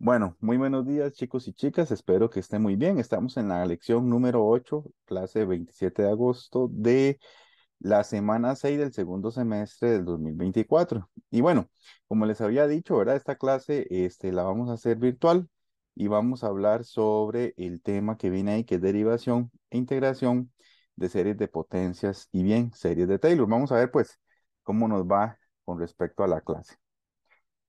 Bueno, muy buenos días chicos y chicas, espero que estén muy bien. Estamos en la lección número 8, clase 27 de agosto de la semana 6 del segundo semestre del 2024. Y bueno, como les había dicho, ¿verdad? Esta clase este, la vamos a hacer virtual y vamos a hablar sobre el tema que viene ahí, que es derivación e integración de series de potencias y bien, series de Taylor. Vamos a ver pues cómo nos va con respecto a la clase.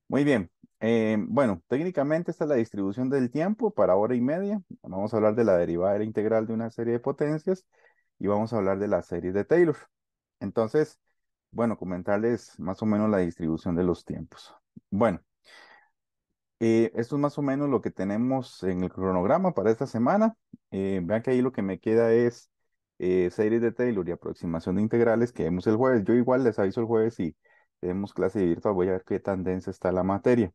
Muy bien, eh, bueno, técnicamente esta es la distribución del tiempo para hora y media. Vamos a hablar de la derivada de la integral de una serie de potencias y vamos a hablar de la serie de Taylor. Entonces, bueno, comentarles más o menos la distribución de los tiempos. Bueno, eh, esto es más o menos lo que tenemos en el cronograma para esta semana. Eh, vean que ahí lo que me queda es series de Taylor y aproximación de integrales que vemos el jueves. Yo igual les aviso el jueves y tenemos clase virtual. Voy a ver qué tan densa está la materia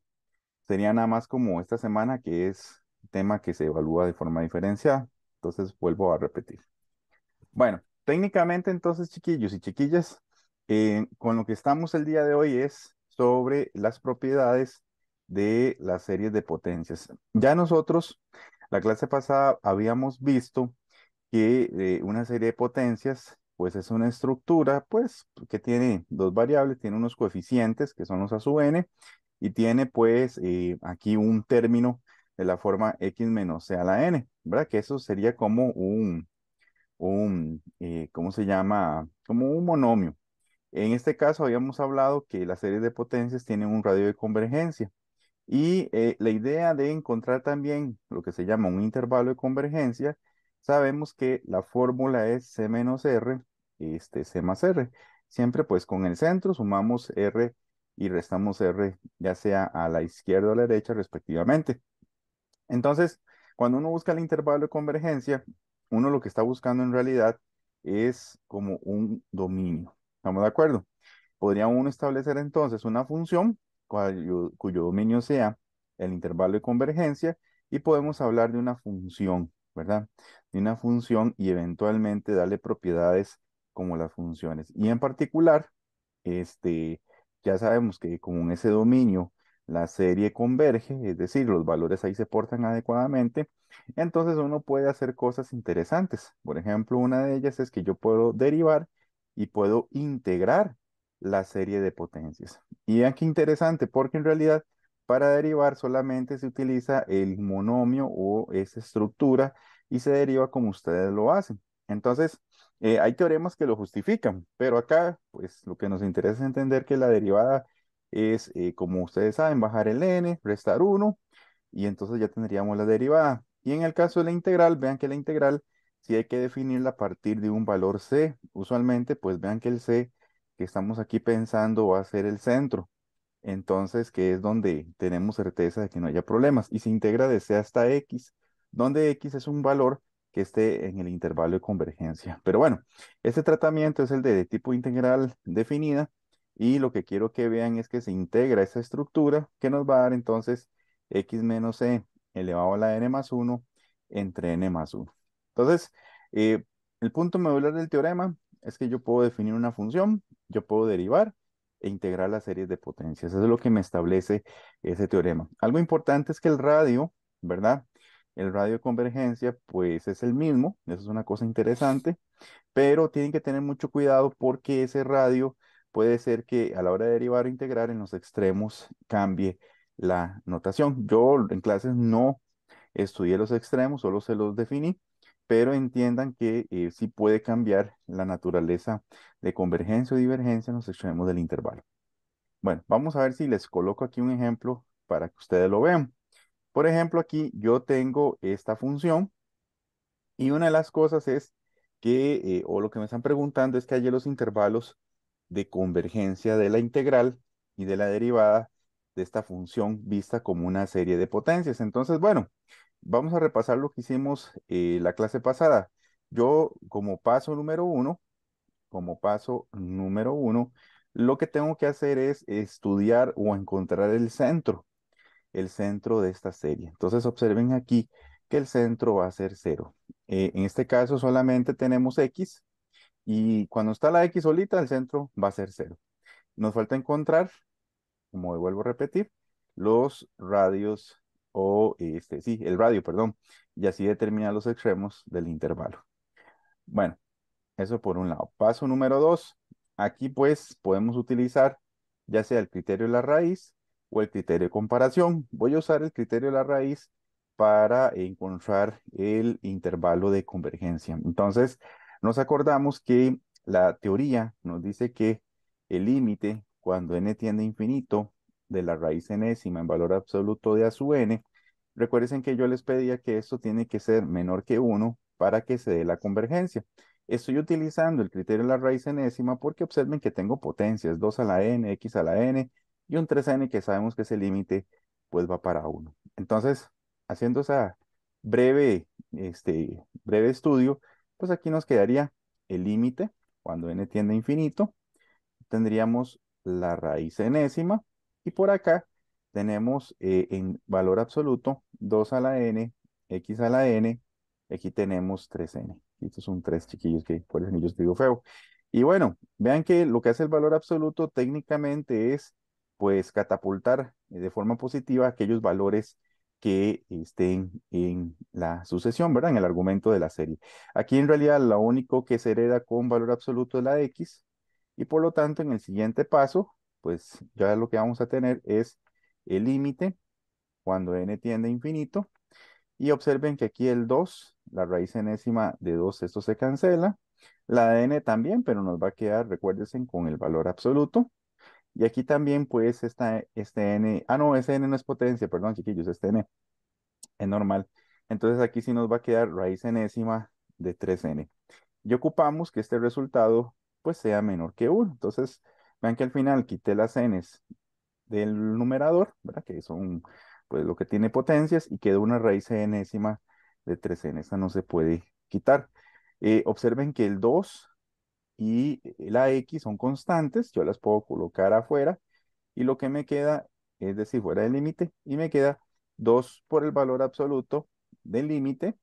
sería nada más como esta semana, que es tema que se evalúa de forma diferenciada. Entonces vuelvo a repetir. Bueno, técnicamente entonces, chiquillos y chiquillas, eh, con lo que estamos el día de hoy es sobre las propiedades de las series de potencias. Ya nosotros, la clase pasada, habíamos visto que eh, una serie de potencias, pues es una estructura, pues, que tiene dos variables, tiene unos coeficientes, que son los A sub n, y tiene pues eh, aquí un término de la forma x menos c a la n, ¿verdad? Que eso sería como un, un eh, ¿cómo se llama? Como un monomio. En este caso habíamos hablado que las series de potencias tienen un radio de convergencia y eh, la idea de encontrar también lo que se llama un intervalo de convergencia, sabemos que la fórmula es C menos R, este C más R. Siempre pues con el centro sumamos R y restamos R ya sea a la izquierda o a la derecha respectivamente. Entonces, cuando uno busca el intervalo de convergencia, uno lo que está buscando en realidad es como un dominio. ¿Estamos de acuerdo? Podría uno establecer entonces una función cuyo, dominio sea el intervalo de convergencia y podemos hablar de una función, ¿verdad? De una función y eventualmente darle propiedades como las funciones. Y en particular, este, ya sabemos que con ese dominio la serie converge, es decir, los valores ahí se portan adecuadamente, entonces uno puede hacer cosas interesantes. Por ejemplo, una de ellas es que yo puedo derivar y puedo integrar la serie de potencias. Y vean qué interesante, porque en realidad para derivar solamente se utiliza el monomio o esa estructura y se deriva como ustedes lo hacen. Entonces, eh, hay teoremas que lo justifican, pero acá, pues lo que nos interesa es entender que la derivada es, eh, como ustedes saben, bajar el n, restar 1, y entonces ya tendríamos la derivada. Y en el caso de la integral, vean que la integral si hay que definirla a partir de un valor c. Usualmente, pues vean que el c que estamos aquí pensando va a ser el centro. Entonces, que es donde tenemos certeza de que no haya problemas. Y se integra de c hasta x, donde x es un valor que esté en el intervalo de convergencia. Pero bueno, este tratamiento es el de tipo integral definida y lo que quiero que vean es que se integra esa estructura que nos va a dar entonces x menos e elevado a la n más 1 entre n más 1. Entonces, eh, el punto modular del teorema es que yo puedo definir una función, yo puedo derivar e integrar las series de potencias. Eso es lo que me establece ese teorema. Algo importante es que el radio, ¿verdad? el radio de convergencia pues es el mismo, eso es una cosa interesante, pero tienen que tener mucho cuidado porque ese radio puede ser que a la hora de derivar o integrar en los extremos cambie la notación. Yo en clases no estudié los extremos, solo se los definí, pero entiendan que eh, sí puede cambiar la naturaleza de convergencia o divergencia en los extremos del intervalo. Bueno, vamos a ver si les coloco aquí un ejemplo para que ustedes lo vean. Por ejemplo, aquí yo tengo esta función y una de las cosas es que, eh, o lo que me están preguntando es que haya los intervalos de convergencia de la integral y de la derivada de esta función vista como una serie de potencias. Entonces, bueno, vamos a repasar lo que hicimos eh, la clase pasada. Yo, como paso número uno, como paso número uno, lo que tengo que hacer es estudiar o encontrar el centro el centro de esta serie. Entonces observen aquí que el centro va a ser cero. Eh, en este caso solamente tenemos x y cuando está la x solita el centro va a ser cero. Nos falta encontrar, como vuelvo a repetir, los radios o este, sí, el radio, perdón, y así determinar los extremos del intervalo. Bueno, eso por un lado. Paso número 2. Aquí pues podemos utilizar ya sea el criterio de la raíz el criterio de comparación. Voy a usar el criterio de la raíz para encontrar el intervalo de convergencia. Entonces, nos acordamos que la teoría nos dice que el límite cuando n tiende a infinito de la raíz enésima en valor absoluto de a sub n, recuerden que yo les pedía que esto tiene que ser menor que 1 para que se dé la convergencia. Estoy utilizando el criterio de la raíz enésima porque observen que tengo potencias, 2 a la n, x a la n, y un 3n que sabemos que ese límite pues va para 1. Entonces, haciendo esa breve, este, breve estudio, pues aquí nos quedaría el límite cuando n tiende a infinito, tendríamos la raíz enésima y por acá tenemos eh, en valor absoluto 2 a la n, x a la n, aquí tenemos 3n. Estos son tres chiquillos que por eso yo digo feo. Y bueno, vean que lo que hace el valor absoluto técnicamente es pues catapultar eh, de forma positiva aquellos valores que estén en la sucesión, ¿verdad? En el argumento de la serie. Aquí en realidad lo único que se hereda con valor absoluto es la X y por lo tanto en el siguiente paso, pues ya lo que vamos a tener es el límite cuando n tiende a infinito y observen que aquí el 2, la raíz enésima de 2, esto se cancela. La de n también, pero nos va a quedar, recuérdense, con el valor absoluto. Y aquí también, pues, esta, este n, ah, no, ese n no es potencia, perdón, chiquillos, este n es normal. Entonces aquí sí nos va a quedar raíz enésima de 3n. Y ocupamos que este resultado, pues, sea menor que 1. Entonces, vean que al final quité las n's del numerador, ¿verdad? Que son, pues, lo que tiene potencias y quedó una raíz enésima de 3n. Esta no se puede quitar. Eh, observen que el 2 y la X son constantes, yo las puedo colocar afuera y lo que me queda, es decir, fuera del límite, y me queda 2 por el valor absoluto del límite,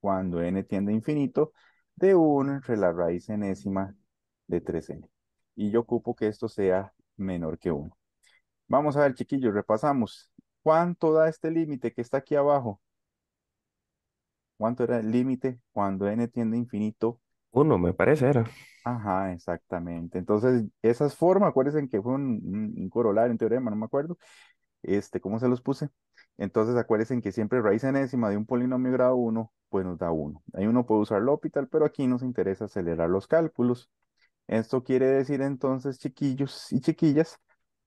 cuando n tiende a infinito, de 1 entre la raíz enésima de 3n. Y yo ocupo que esto sea menor que 1. Vamos a ver, chiquillos, repasamos. ¿Cuánto da este límite que está aquí abajo? ¿Cuánto era el límite cuando n tiende a infinito uno, me parece, era. Ajá, exactamente. Entonces, esas formas, acuérdense que fue un, un, corolario, un teorema, no me acuerdo, este, ¿cómo se los puse? Entonces, acuérdense que siempre raíz enésima de un polinomio grado 1, pues nos da 1. Ahí uno puede usar L'Hopital, pero aquí nos interesa acelerar los cálculos. Esto quiere decir entonces, chiquillos y chiquillas,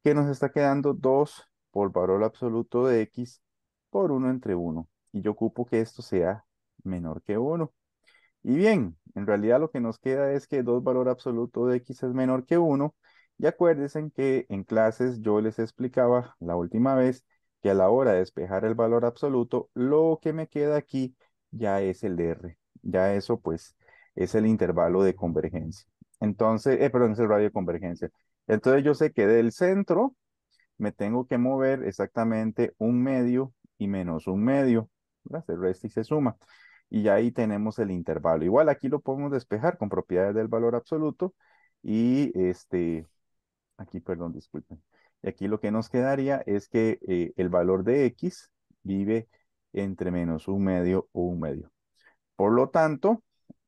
que nos está quedando 2 por valor absoluto de x por 1 entre 1. Y yo ocupo que esto sea menor que 1. Y bien, en realidad lo que nos queda es que 2 valor absoluto de x es menor que 1. Y acuérdense que en clases yo les explicaba la última vez que a la hora de despejar el valor absoluto, lo que me queda aquí ya es el R. Ya eso pues es el intervalo de convergencia. Entonces, eh, perdón, es el radio de convergencia. Entonces yo sé que del centro me tengo que mover exactamente un medio y menos un medio. El resto y se suma y ahí tenemos el intervalo. Igual aquí lo podemos despejar con propiedades del valor absoluto y este, aquí, perdón, disculpen. Y aquí lo que nos quedaría es que eh, el valor de x vive entre menos un medio o un medio. Por lo tanto,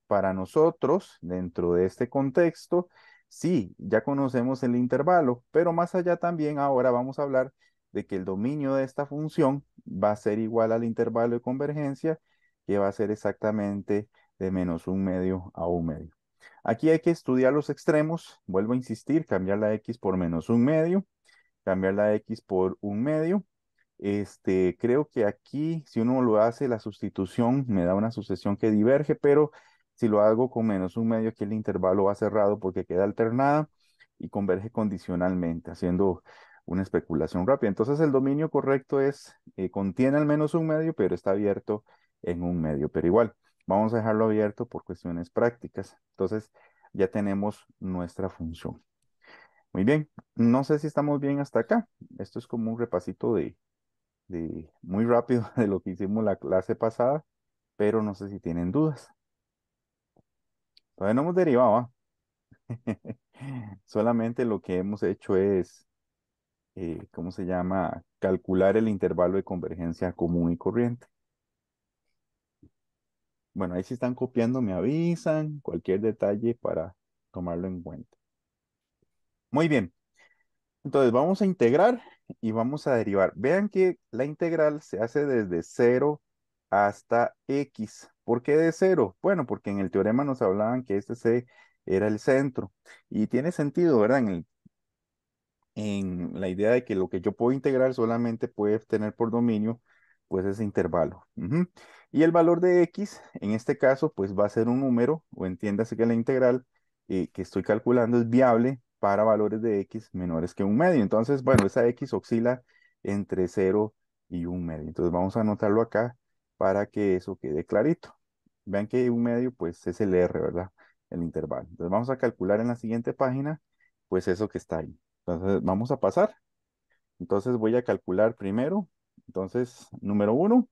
para nosotros, dentro de este contexto, sí, ya conocemos el intervalo, pero más allá también ahora vamos a hablar de que el dominio de esta función va a ser igual al intervalo de convergencia que va a ser exactamente de menos un medio a un medio. Aquí hay que estudiar los extremos, vuelvo a insistir, cambiar la x por menos un medio, cambiar la x por un medio. Este, creo que aquí, si uno lo hace, la sustitución me da una sucesión que diverge, pero si lo hago con menos un medio, aquí el intervalo va cerrado porque queda alternada y converge condicionalmente, haciendo una especulación rápida. Entonces el dominio correcto es, eh, contiene al menos un medio, pero está abierto en un medio, pero igual, vamos a dejarlo abierto por cuestiones prácticas. Entonces, ya tenemos nuestra función. Muy bien, no sé si estamos bien hasta acá. Esto es como un repasito de, muy rápido de lo que hicimos la clase pasada, pero no sé si tienen dudas. Todavía no hemos derivado. ¿ah? Solamente lo que hemos hecho es, eh, ¿cómo se llama? Calcular el intervalo de convergencia común y corriente. Bueno, ahí si están copiando me avisan, cualquier detalle para tomarlo en cuenta. Muy bien. Entonces vamos a integrar y vamos a derivar. Vean que la integral se hace desde 0 hasta x. ¿Por qué de 0? Bueno, porque en el teorema nos hablaban que este c era el centro. Y tiene sentido, ¿verdad? En, en la idea de que lo que yo puedo integrar solamente puede tener por dominio pues ese intervalo. Y el valor de x, en este caso, pues va a ser un número, o entiéndase que la integral eh, que estoy calculando es viable para valores de x menores que un medio. Entonces, bueno, esa x oscila entre 0 y un medio. Entonces vamos a anotarlo acá para que eso quede clarito. Vean que un medio, pues es el r, ¿verdad? El intervalo. Entonces vamos a calcular en la siguiente página, pues eso que está ahí. Entonces vamos a pasar. Entonces voy a calcular primero entonces, número uno,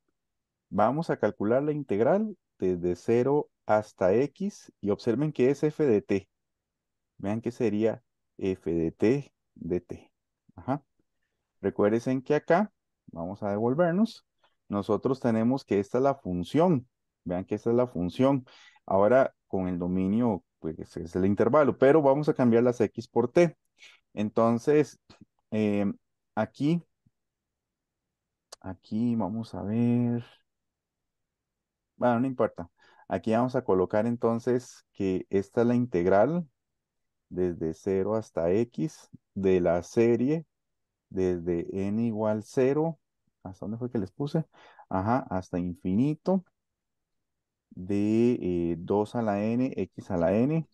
vamos a calcular la integral desde 0 hasta x y observen que es f de t. Vean que sería f de t de t. Ajá. Recuerden que acá, vamos a devolvernos, nosotros tenemos que esta es la función. Vean que esta es la función. Ahora con el dominio, pues es el intervalo, pero vamos a cambiar las x por t. Entonces, em, aquí Aquí vamos a ver. Bueno, no importa. Aquí vamos a colocar entonces que esta es la integral desde 0 hasta x de la serie desde n igual 0, ¿hasta dónde fue que les puse? Ajá, hasta infinito de 2 eh, a la n, x a la n,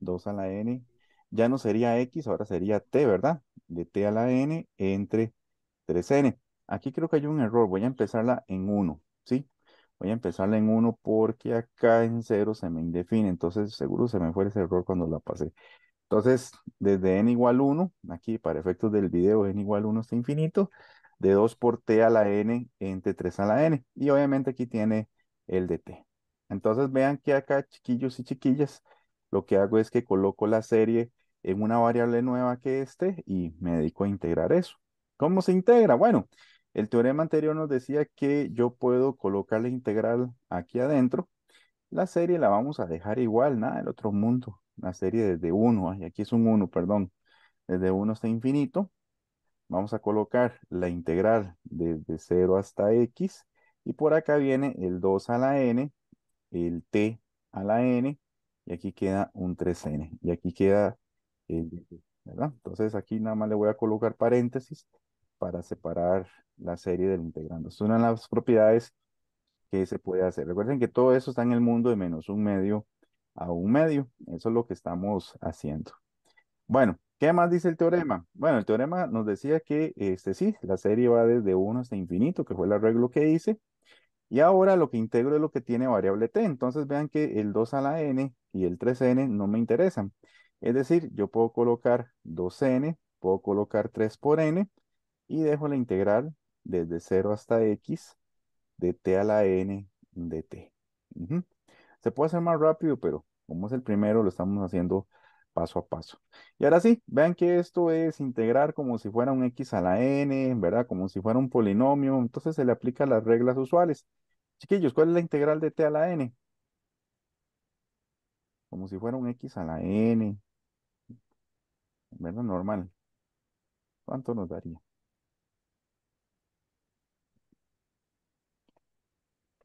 2 a la n, ya no sería x, ahora sería t, ¿verdad? De t a la n entre 3n. Aquí creo que hay un error. Voy a empezarla en 1, ¿sí? Voy a empezarla en 1 porque acá en 0 se me indefine. Entonces, seguro se me fue ese error cuando la pasé. Entonces, desde n igual 1, aquí para efectos del video, n igual 1 está infinito. De 2 por t a la n, entre 3 a la n. Y obviamente aquí tiene el de t. Entonces, vean que acá, chiquillos y chiquillas, lo que hago es que coloco la serie en una variable nueva que esté, y me dedico a integrar eso. ¿Cómo se integra? Bueno, el teorema anterior nos decía que yo puedo colocar la integral aquí adentro. La serie la vamos a dejar igual, nada el otro mundo. La serie desde 1, y aquí es un 1, perdón. Desde 1 hasta infinito. Vamos a colocar la integral desde 0 hasta x. Y por acá viene el 2 a la n, el t a la n. Y aquí queda un 3n. Y aquí queda el, Entonces aquí nada más le voy a colocar paréntesis para separar la serie del integrando. Es una las propiedades que se puede hacer. Recuerden que todo eso está en el mundo de menos un medio a un medio. Eso es lo que estamos haciendo. Bueno, ¿qué más dice el teorema? Bueno, el teorema nos decía que este sí, la serie va desde 1 hasta infinito, que fue el arreglo que hice. Y ahora lo que integro es lo que tiene variable t. Entonces vean que el 2 a la n y el 3n no me interesan. Es decir, yo puedo colocar 2n, puedo colocar 3 por n, y dejo la integral desde 0 hasta x de t a la n de t. Se puede hacer más rápido, pero como es el primero, lo estamos haciendo paso a paso. Y ahora sí, vean que esto es integrar como si fuera un x a la n, ¿verdad? Como si fuera un polinomio, entonces se le aplica las reglas usuales. Chiquillos, ¿cuál es la integral de t a la n? Como si fuera un x a la n, ¿verdad? Normal. ¿Cuánto nos daría?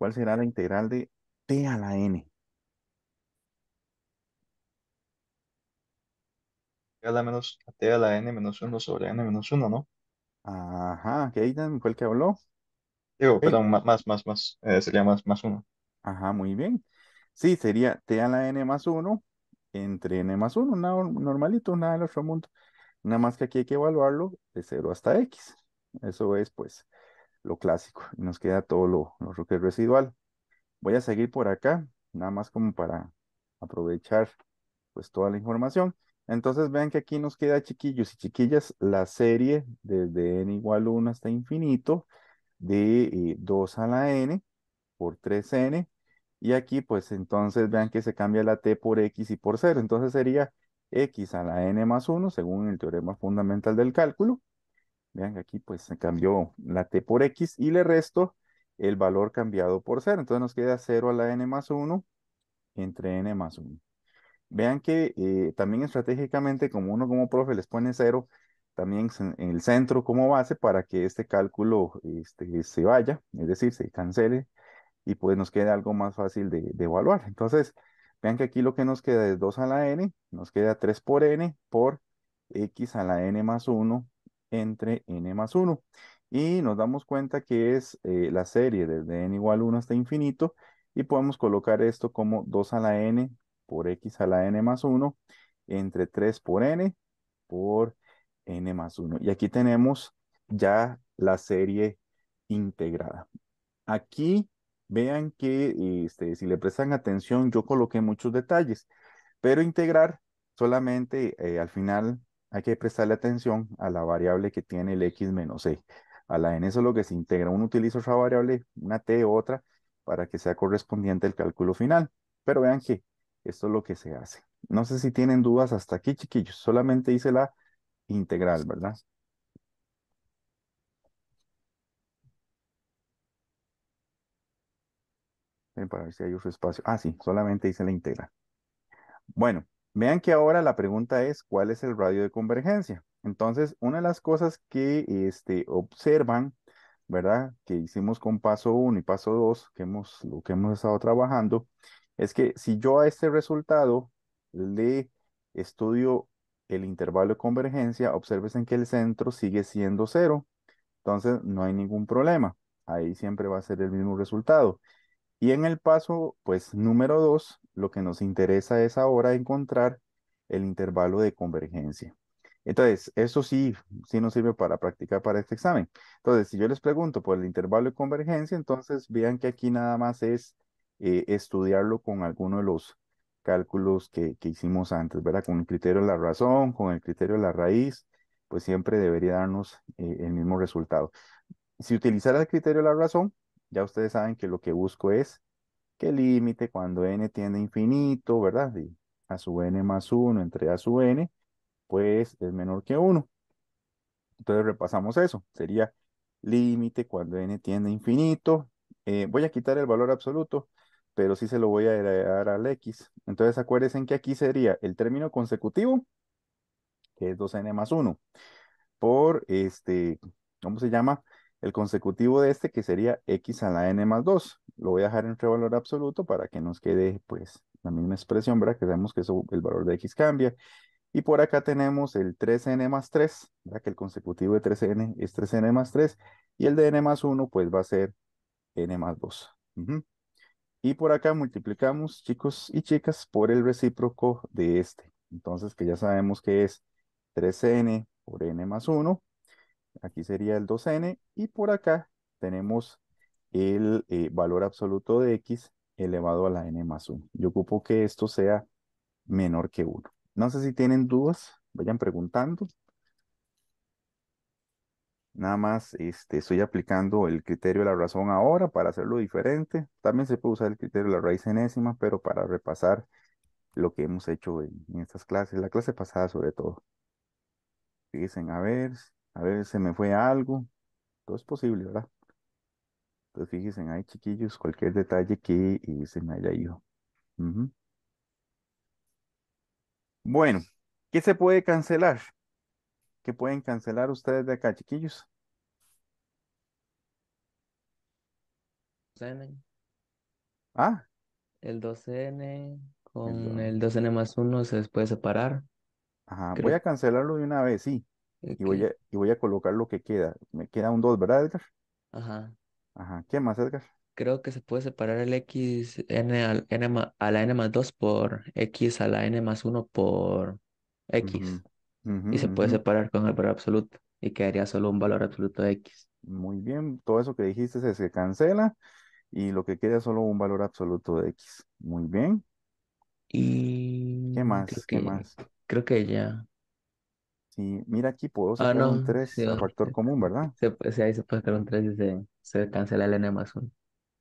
¿Cuál será la integral de t a la n? T a la, menos, t a la n menos 1 sobre n menos 1, ¿no? Ajá, Keidan fue el que habló. Digo, perdón, más, más, más, eh, sería más, más 1. Ajá, muy bien. Sí, sería t a la n más 1 entre n más 1, nada normalito, nada del otro mundo. Nada más que aquí hay que evaluarlo de 0 hasta x. Eso es, pues, lo clásico y nos queda todo lo, que es residual. Voy a seguir por acá, nada más como para aprovechar pues toda la información. Entonces vean que aquí nos queda chiquillos y chiquillas la serie desde n igual 1 hasta infinito de 2 eh, a la n por 3n y aquí pues entonces vean que se cambia la t por x y por 0. Entonces sería x a la n más 1 según el teorema fundamental del cálculo Vean, aquí pues se cambió la t por x y le resto el valor cambiado por 0. Entonces nos queda 0 a la n más 1 entre n más 1. Vean que eh, también estratégicamente, como uno como profe les pone 0, también en el centro como base para que este cálculo este, se vaya, es decir, se cancele y pues nos quede algo más fácil de, de evaluar. Entonces, vean que aquí lo que nos queda es 2 a la n, nos queda 3 por n por x a la n más 1 entre n más 1. Y nos damos cuenta que es eh, la serie desde n igual 1 hasta infinito y podemos colocar esto como 2 a la n por x a la n más 1 entre 3 por n por n más 1. Y aquí tenemos ya la serie integrada. Aquí vean que este, si le prestan atención yo coloqué muchos detalles, pero integrar solamente eh, al final hay que prestarle atención a la variable que tiene el x menos e. A la n eso es lo que se integra. Uno utiliza otra variable, una t u otra, para que sea correspondiente al cálculo final. Pero vean que esto es lo que se hace. No sé si tienen dudas hasta aquí, chiquillos. Solamente hice la integral, ¿verdad? Para ver si hay otro espacio. Ah, sí, solamente hice la integral. Bueno, Vean que ahora la pregunta es, ¿cuál es el radio de convergencia? Entonces, una de las cosas que este, observan, ¿verdad? Que hicimos con paso 1 y paso 2, que hemos, lo que hemos estado trabajando, es que si yo a este resultado le estudio el intervalo de convergencia, observes en que el centro sigue siendo cero. Entonces, no hay ningún problema. Ahí siempre va a ser el mismo resultado. Y en el paso, pues número dos, lo que nos interesa es ahora encontrar el intervalo de convergencia. Entonces, eso sí, sí nos sirve para practicar para este examen. Entonces, si yo les pregunto por el intervalo de convergencia, entonces vean que aquí nada más es eh, estudiarlo con alguno de los cálculos que, hicimos antes, ¿verdad? Con el criterio de la razón, con el criterio de la raíz, pues siempre debería darnos eh, el mismo resultado. Si utilizara el criterio de la razón, ya ustedes saben que lo que busco es que límite cuando n tiende a infinito, ¿verdad? Y a sub n más 1 entre a sub n, pues es menor que 1. Entonces repasamos eso. Sería límite cuando n tiende a infinito. Eh, voy a quitar el valor absoluto, pero sí se lo voy a agregar al x. Entonces acuérdense que aquí sería el término consecutivo, que es 2n más 1, por este, ¿cómo se llama? El consecutivo de este que sería x a la n más 2. Lo voy a dejar entre valor absoluto para que nos quede pues la misma expresión, ¿verdad? Que sabemos que eso, el valor de x cambia. Y por acá tenemos el 3n más 3, ¿verdad? Que el consecutivo de 3n es 3n más 3. Y el de n más 1 pues va a ser n más 2. Y por acá multiplicamos, chicos y chicas, por el recíproco de este. Entonces que ya sabemos que es 3n por n más 1 Aquí sería el 2n y por acá tenemos el eh, valor absoluto de x elevado a la n más 1. Yo ocupo que esto sea menor que 1. No sé si tienen dudas, vayan preguntando. Nada más este, estoy aplicando el criterio de la razón ahora para hacerlo diferente. También se puede usar el criterio de la raíz enésima, pero para repasar lo que hemos hecho en, estas clases, la clase pasada sobre todo. Dicen, a ver, a ver, se me fue algo. Todo es posible, ¿verdad? Entonces fíjense ahí, chiquillos, cualquier detalle que y eh, se me haya ido. Bueno, ¿qué se puede cancelar? ¿Qué pueden cancelar ustedes de acá, chiquillos? Ah. El 2N con el 2N, el 2N más 1 se puede separar. Ajá, voy a cancelarlo de una vez, sí. Y, voy a, y voy a colocar lo que queda. Me queda un 2, ¿verdad, Edgar? Ajá. Ajá. ¿Qué más, Edgar? Creo que se puede separar el x n al, n a la n más 2 por x a la n más 1 por x. y se puede separar con el valor absoluto y quedaría solo un valor absoluto de x. Muy bien, todo eso que dijiste se, cancela y lo que queda es solo un valor absoluto de x. Muy bien. Y... ¿Qué más? ¿Qué más? Creo que ya. Sí, mira aquí puedo ah, sacar un 3 es a factor común, ¿verdad? sí, ahí se puede hacer un 3 y se, cancela el n más 1.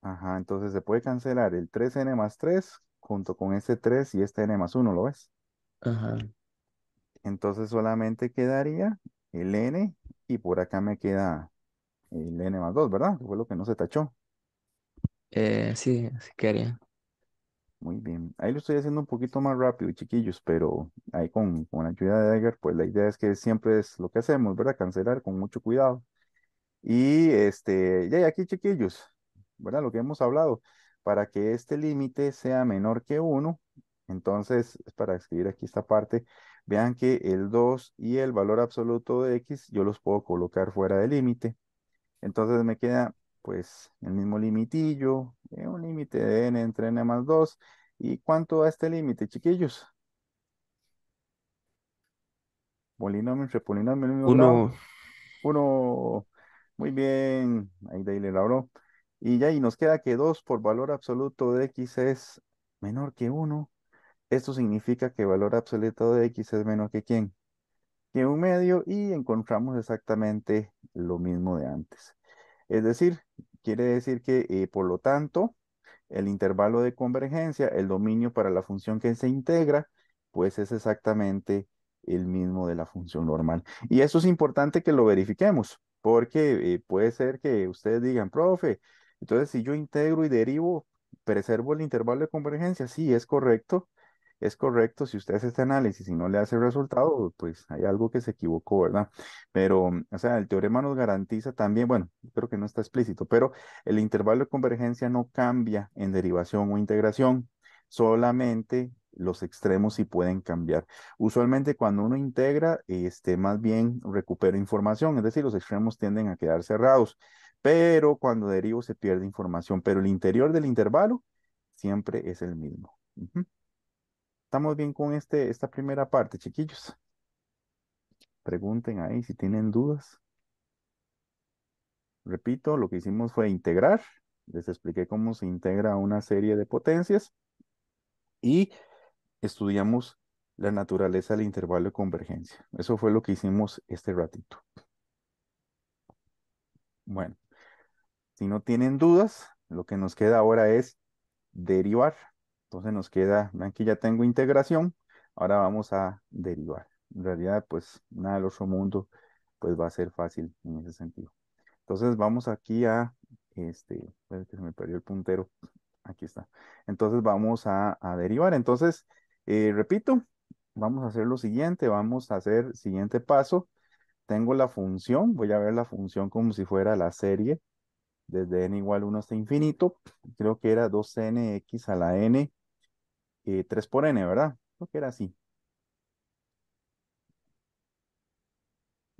Ajá, entonces se puede cancelar el 3n más 3 junto con este 3 y este n más 1, ¿lo ves? Ajá. Entonces solamente quedaría el n y por acá me queda el n más 2, ¿verdad? Que fue lo que no se tachó. Eh, sí, así quedaría. Muy bien. Ahí lo estoy haciendo un poquito más rápido, chiquillos, pero ahí con, la ayuda de Edgar, pues la idea es que siempre es lo que hacemos, ¿verdad? Cancelar con mucho cuidado. Y este, ya aquí, chiquillos, ¿verdad? Lo que hemos hablado, para que este límite sea menor que 1, entonces, para escribir aquí esta parte, vean que el 2 y el valor absoluto de x yo los puedo colocar fuera del límite. Entonces me queda pues el mismo limitillo, eh, un límite de n entre n más 2. ¿Y cuánto da este límite, chiquillos? Polinomio entre polinomio. Uno. Uno. Muy bien. Ahí de ahí le labró. Y ya y nos queda que 2 por valor absoluto de x es menor que 1. Esto significa que valor absoluto de x es menor que quién? Que un medio y encontramos exactamente lo mismo de antes. Es decir, quiere decir que, eh, por lo tanto, el intervalo de convergencia, el dominio para la función que se integra, pues es exactamente el mismo de la función normal. Y eso es importante que lo verifiquemos, porque eh, puede ser que ustedes digan, profe, entonces si yo integro y derivo, preservo el intervalo de convergencia, sí, es correcto, es correcto, si usted hace este análisis y no le hace resultado, pues hay algo que se equivocó, ¿verdad? Pero, o sea, el teorema nos garantiza también, bueno, creo que no está explícito, pero el intervalo de convergencia no cambia en derivación o integración, solamente los extremos sí pueden cambiar. Usualmente cuando uno integra, este, más bien recupera información, es decir, los extremos tienden a quedar cerrados, pero cuando derivo se pierde información, pero el interior del intervalo siempre es el mismo estamos bien con este, esta primera parte, chiquillos. Pregunten ahí si tienen dudas. Repito, lo que hicimos fue integrar. Les expliqué cómo se integra una serie de potencias y estudiamos la naturaleza del intervalo de convergencia. Eso fue lo que hicimos este ratito. Bueno, si no tienen dudas, lo que nos queda ahora es derivar. Entonces nos queda, vean que ya tengo integración, ahora vamos a derivar. En realidad, pues nada del otro mundo, pues va a ser fácil en ese sentido. Entonces vamos aquí a, este, se me perdió el puntero, aquí está. Entonces vamos a, derivar. Entonces, eh, repito, vamos a hacer lo siguiente, vamos a hacer siguiente paso. Tengo la función, voy a ver la función como si fuera la serie, desde n igual 1 hasta infinito, creo que era 2nx a la n 3 eh, por n, ¿verdad? Creo que era así.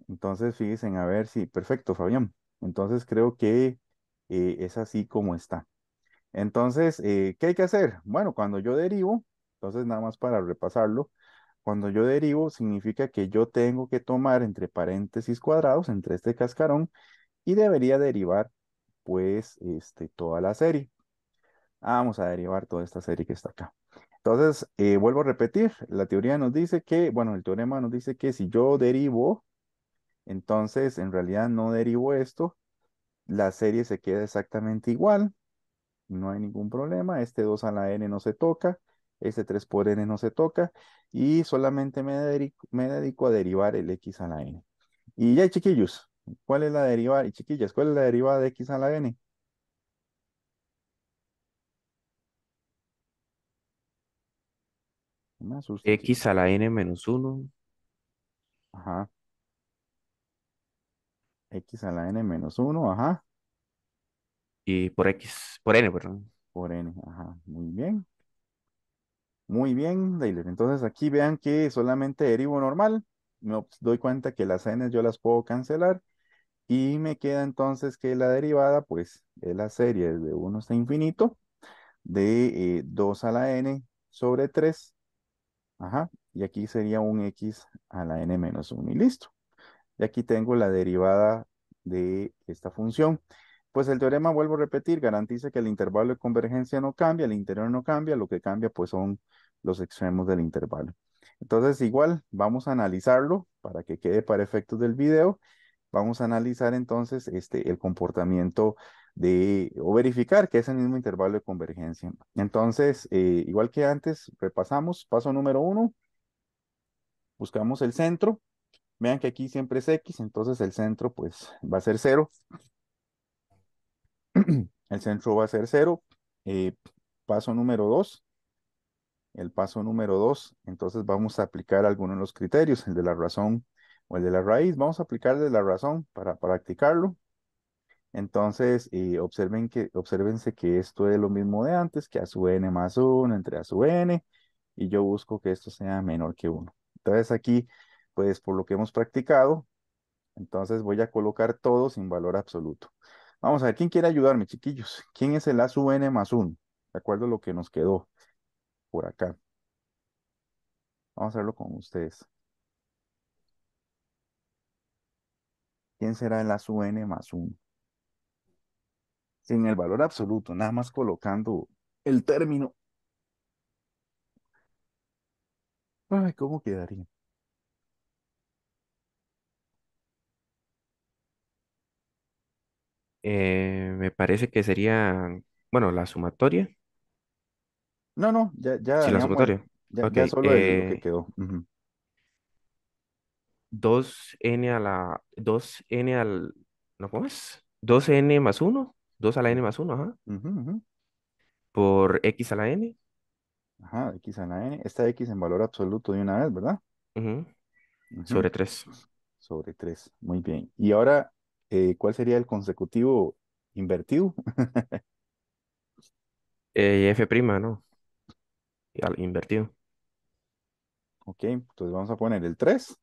Entonces, fíjense a ver si, perfecto, Fabián. Entonces, creo que eh, es así como está. Entonces, eh, ¿qué hay que hacer? Bueno, cuando yo derivo, entonces nada más para repasarlo, cuando yo derivo significa que yo tengo que tomar entre paréntesis cuadrados, entre este cascarón, y debería derivar, pues, este, toda la serie. Ah, vamos a derivar toda esta serie que está acá. Entonces, eh, vuelvo a repetir, la teoría nos dice que, bueno, el teorema nos dice que si yo derivo, entonces en realidad no derivo esto, la serie se queda exactamente igual, no hay ningún problema, este 2 a la n no se toca, este 3 por n no se toca, y solamente me dedico, me a derivar el x a la n. Y ya, chiquillos, ¿cuál es la derivada? Chiquillas, ¿cuál es la derivada de x a la n? X a la n menos 1 Ajá. X a la n menos 1, ajá. y por X, por n, perdón. Por n, ajá. Muy bien. Muy bien, Entonces aquí vean que solamente derivo normal. Me doy cuenta que las n yo las puedo cancelar. Y me queda entonces que la derivada, pues, de la serie de 1 hasta infinito de 2 eh, a la n sobre 3 Ajá. Y aquí sería un x a la n menos 1 y listo. Y aquí tengo la derivada de esta función. Pues el teorema, vuelvo a repetir, garantiza que el intervalo de convergencia no cambia, el interior no cambia, lo que cambia pues son los extremos del intervalo. Entonces igual vamos a analizarlo para que quede para efectos del video. Vamos a analizar entonces este, el comportamiento de, o verificar que es el mismo intervalo de convergencia. Entonces, eh, igual que antes, repasamos. Paso número uno, buscamos el centro. Vean que aquí siempre es X, entonces el centro pues va a ser cero. El centro va a ser cero. Eh, paso número dos. El paso número dos, entonces vamos a aplicar algunos de los criterios, el de la razón o el de la raíz. Vamos a aplicar el de la razón para practicarlo. Entonces, eh, observen que, observense que esto es lo mismo de antes, que a sub n más 1 entre a sub n, y yo busco que esto sea menor que 1. Entonces aquí, pues por lo que hemos practicado, entonces voy a colocar todo sin valor absoluto. Vamos a ver, ¿quién quiere ayudarme, chiquillos? ¿Quién es el a sub n más 1? De acuerdo a lo que nos quedó por acá. Vamos a hacerlo con ustedes. ¿Quién será el a sub n más 1? en el valor absoluto, nada más colocando el término. Ay, ¿cómo quedaría? Eh, me parece que sería, bueno, la sumatoria. No, no, ya, ya, Sí, la sumatoria. ya, solo es lo que eh, quedó. 2n a la 2n al ¿no cómo es? 2n más 1 2 a la n más 1, ajá. Por x a la n. Ajá, x a la n. Esta x en valor absoluto de una vez, ¿verdad? Sobre 3. Sobre 3, muy bien. Y ahora, eh, ¿cuál sería el consecutivo invertido? Eh, f', ¿no? invertido. Ok, entonces vamos a poner el 3.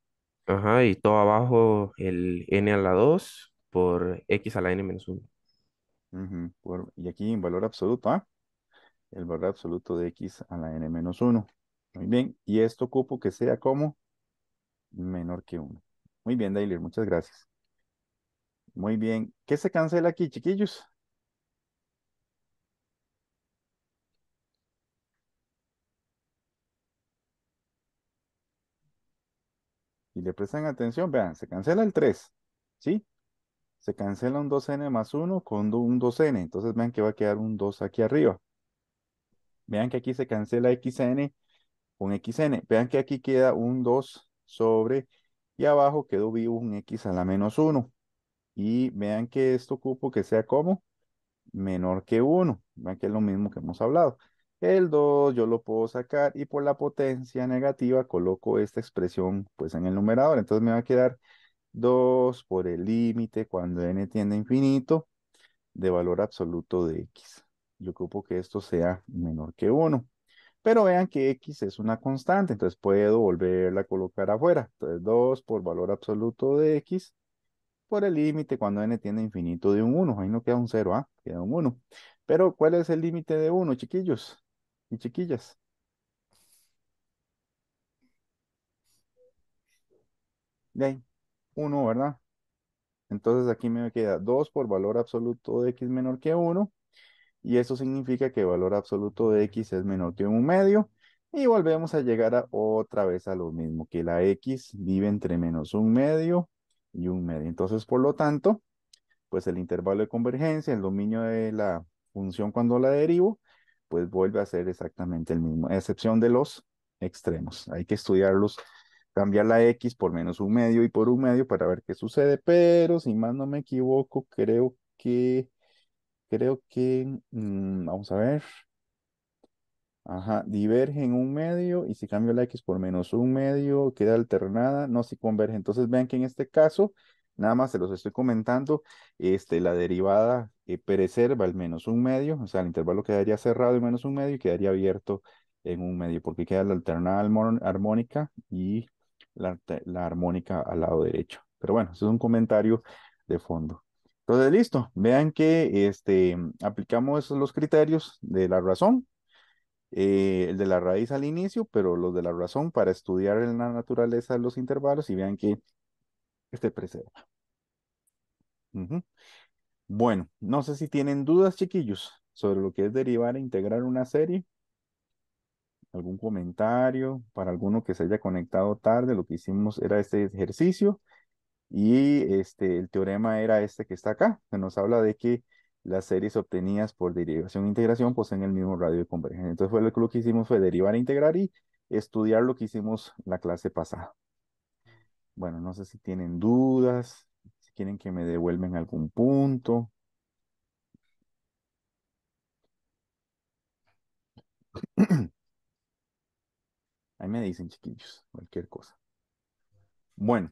Ajá, y todo abajo el n a la 2 por x a la n menos 1 y aquí en valor absoluto, ¿ah? El valor absoluto de x a la n menos 1. Muy bien. Y esto ocupo que sea como menor que 1. Muy bien, Dailer, muchas gracias. Muy bien. ¿Qué se cancela aquí, chiquillos? Y le prestan atención, vean, se cancela el 3, ¿sí? se cancela un 2n más 1 con un 2n. Entonces vean que va a quedar un 2 aquí arriba. Vean que aquí se cancela xn con xn. Vean que aquí queda un 2 sobre y abajo quedó vivo un x a la menos 1. Y vean que esto ocupo que sea como menor que 1. Vean que es lo mismo que hemos hablado. El 2 yo lo puedo sacar y por la potencia negativa coloco esta expresión pues en el numerador. Entonces me va a quedar 2 por el límite cuando n tiende a infinito de valor absoluto de x. Yo ocupo que esto sea menor que 1. Pero vean que x es una constante, entonces puedo volverla a colocar afuera. Entonces 2 por valor absoluto de x por el límite cuando n tiende a infinito de un 1. Ahí no queda un 0, ¿ah? Queda un 1. Pero ¿cuál es el límite de 1, chiquillos y chiquillas? Bien. 1, ¿verdad? Entonces aquí me queda 2 por valor absoluto de x menor que 1. Y eso significa que valor absoluto de x es menor que 1 medio. Y volvemos a llegar a otra vez a lo mismo, que la x vive entre menos un medio y un medio. Entonces, por lo tanto, pues el intervalo de convergencia, el dominio de la función cuando la derivo, pues vuelve a ser exactamente el mismo, a excepción de los extremos. Hay que estudiarlos cambiar la X por menos un medio y por un medio para ver qué sucede, pero si más no me equivoco, creo que, creo que, mm, vamos a ver, ajá, diverge en un medio y si cambio la X por menos un medio, queda alternada, no, si converge, entonces vean que en este caso, nada más se los estoy comentando, este, la derivada perecer eh, preserva el menos un medio, o sea, el intervalo quedaría cerrado en menos un medio y quedaría abierto en un medio, porque queda la alternada armónica y la, armónica al lado derecho. Pero bueno, eso es un comentario de fondo. Entonces, listo. Vean que este, aplicamos los criterios de la razón, eh, el de la raíz al inicio, pero los de la razón para estudiar en la naturaleza de los intervalos y vean que este preserva Bueno, no sé si tienen dudas, chiquillos, sobre lo que es derivar e integrar una serie algún comentario para alguno que se haya conectado tarde. Lo que hicimos era este ejercicio y este, el teorema era este que está acá, que nos habla de que las series obtenidas por derivación e integración poseen el mismo radio de convergencia. Entonces fue lo, lo que hicimos fue derivar e integrar y estudiar lo que hicimos la clase pasada. Bueno, no sé si tienen dudas, si quieren que me devuelven algún punto. Ahí me dicen, chiquillos, cualquier cosa. Bueno,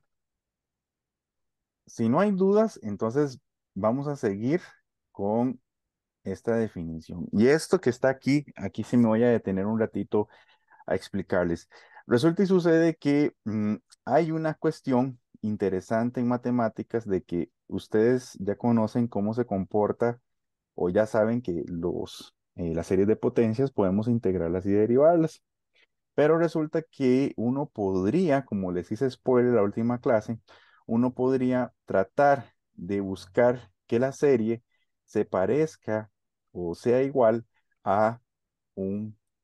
si no hay dudas, entonces vamos a seguir con esta definición. Y esto que está aquí, aquí sí me voy a detener un ratito a explicarles. Resulta y sucede que mm, hay una cuestión interesante en matemáticas de que ustedes ya conocen cómo se comporta o ya saben que los, eh, las series de potencias podemos integrarlas y derivarlas. Pero resulta que uno podría, como les hice spoiler la última clase, uno podría tratar de buscar que la serie se parezca o sea igual a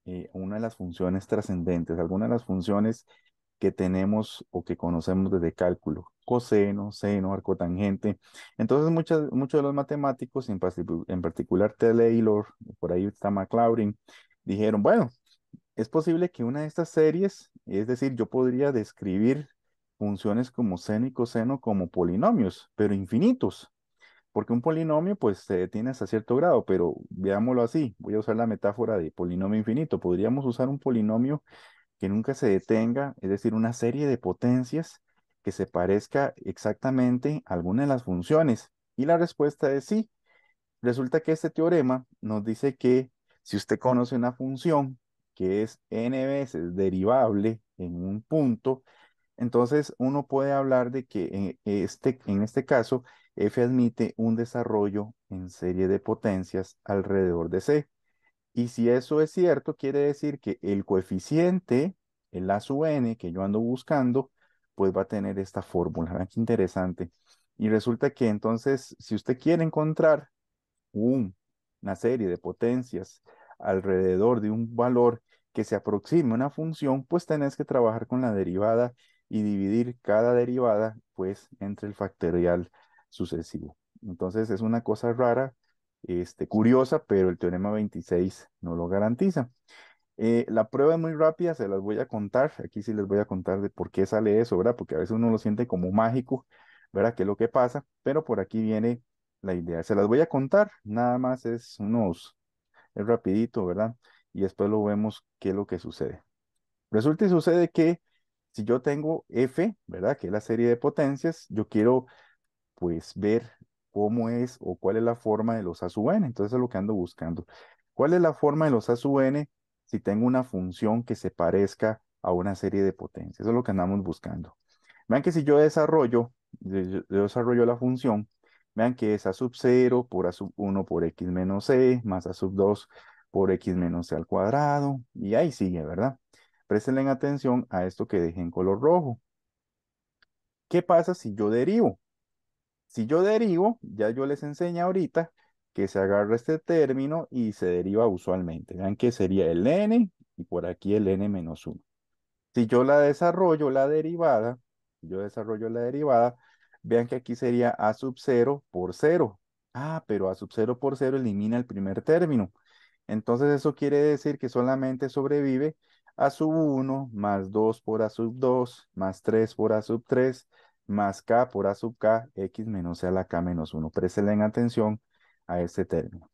eh, una de las funciones trascendentes, alguna de las funciones que tenemos o que conocemos desde cálculo, coseno, seno, arcotangente. Entonces muchos muchos de los matemáticos, en, en particular Taylor, por ahí está McLaurin, dijeron, bueno, es posible que una de estas series, es decir, yo podría describir funciones como seno y coseno como polinomios, pero infinitos, porque un polinomio pues se detiene hasta cierto grado, pero veámoslo así, voy a usar la metáfora de polinomio infinito, podríamos usar un polinomio que nunca se detenga, es decir, una serie de potencias que se parezca exactamente a alguna de las funciones. Y la respuesta es sí. Resulta que este teorema nos dice que si usted conoce una función que es n veces derivable en un punto, entonces uno puede hablar de que en este, en este caso f admite un desarrollo en serie de potencias alrededor de c. Y si eso es cierto, quiere decir que el coeficiente, el a sub n que yo ando buscando, pues va a tener esta fórmula. qué interesante. Y resulta que entonces, si usted quiere encontrar una serie de potencias alrededor de un valor que se aproxime a una función, pues tenés que trabajar con la derivada y dividir cada derivada pues entre el factorial sucesivo. Entonces es una cosa rara, este, curiosa, pero el teorema 26 no lo garantiza. Eh, la prueba es muy rápida, se las voy a contar. Aquí sí les voy a contar de por qué sale eso, ¿verdad? Porque a veces uno lo siente como mágico, ¿verdad? ¿Qué es lo que pasa? Pero por aquí viene la idea. Se las voy a contar, nada más es unos es rapidito, ¿verdad? Y después lo vemos qué es lo que sucede. Resulta y sucede que si yo tengo F, ¿verdad? Que es la serie de potencias, yo quiero pues ver cómo es o cuál es la forma de los A sub n. Entonces es lo que ando buscando. ¿Cuál es la forma de los A sub n si tengo una función que se parezca a una serie de potencias? Eso es lo que andamos buscando. Vean que si yo desarrollo, desarrollo la función, Vean que es a sub 0 por a sub 1 por x menos c, más a sub 2 por x menos c al cuadrado, y ahí sigue, ¿verdad? Presten atención a esto que dejé en color rojo. ¿Qué pasa si yo derivo? Si yo derivo, ya yo les enseño ahorita que se agarra este término y se deriva usualmente. Vean que sería el n y por aquí el n menos 1. Si yo la desarrollo, la derivada, yo desarrollo la derivada, Vean que aquí sería A sub 0 por 0. Ah, pero A sub 0 por 0 elimina el primer término. Entonces eso quiere decir que solamente sobrevive A sub 1 más 2 por A sub 2 más 3 por A sub 3 más K por A sub K, X menos a la K menos 1. Presten atención a este término.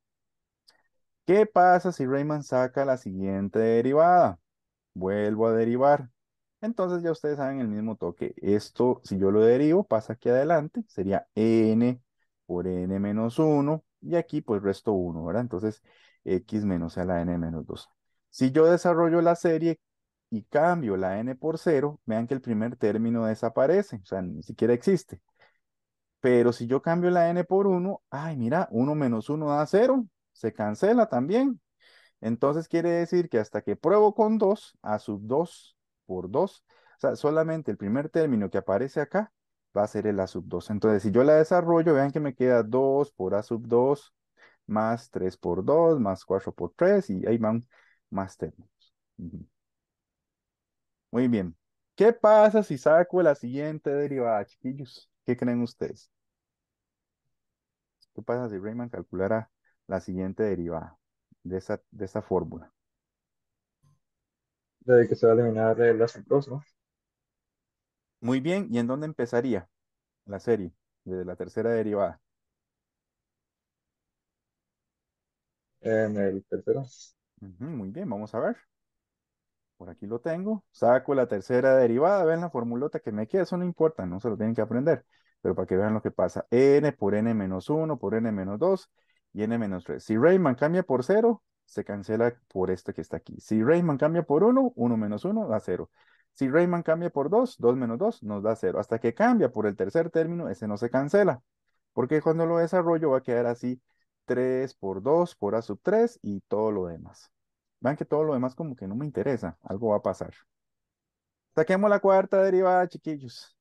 ¿Qué pasa si Raymond saca la siguiente derivada? Vuelvo a derivar. Entonces ya ustedes saben el mismo toque. Esto, si yo lo derivo, pasa aquí adelante, sería n por n menos 1, y aquí pues resto 1, ¿verdad? Entonces x menos a la n menos 2. Si yo desarrollo la serie y cambio la n por 0, vean que el primer término desaparece, o sea, ni siquiera existe. Pero si yo cambio la n por 1, ay, mira, 1 menos 1 da 0, se cancela también. Entonces quiere decir que hasta que pruebo con 2, a sub 2 por 2. O sea, solamente el primer término que aparece acá va a ser el a sub 2. Entonces, si yo la desarrollo, vean que me queda 2 por a sub 2, más 3 por 2, más 4 por 3, y ahí van más términos. Muy bien. ¿Qué pasa si saco la siguiente derivada, chiquillos? ¿Qué creen ustedes? ¿Qué pasa si Rayman calculara la siguiente derivada de esa, de esa fórmula? de que se va a eliminar el regla Muy bien, ¿y en dónde empezaría la serie? Desde la tercera derivada. En el tercero. muy bien, vamos a ver. Por aquí lo tengo. Saco la tercera derivada, ven la formulota que me queda, eso no importa, no se lo tienen que aprender. Pero para que vean lo que pasa. n por n menos 1 por n menos 2 y n menos 3. Si Rayman cambia por 0, se cancela por esto que está aquí. Si Rayman cambia por 1, 1 menos 1 da 0. Si Rayman cambia por 2, 2 menos 2 nos da 0. Hasta que cambia por el tercer término, ese no se cancela. Porque cuando lo desarrollo va a quedar así 3 por 2 por A sub 3 y todo lo demás. Vean que todo lo demás como que no me interesa. Algo va a pasar. Saquemos la cuarta derivada, chiquillos.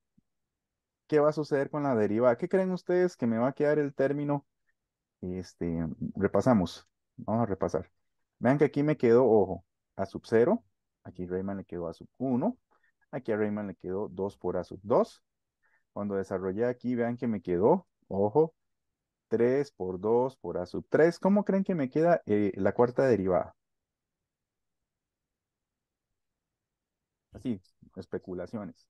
¿Qué va a suceder con la derivada? ¿Qué creen ustedes que me va a quedar el término? Este, repasamos. Vamos a repasar. Vean que aquí me quedó, ojo, A sub 0. Aquí Rayman le quedó A sub 1. Aquí a Rayman le quedó 2 por A sub 2. Cuando desarrollé aquí, vean que me quedó, ojo, 3 por 2 por A sub 3. ¿Cómo creen que me queda eh, la cuarta derivada? Así, especulaciones.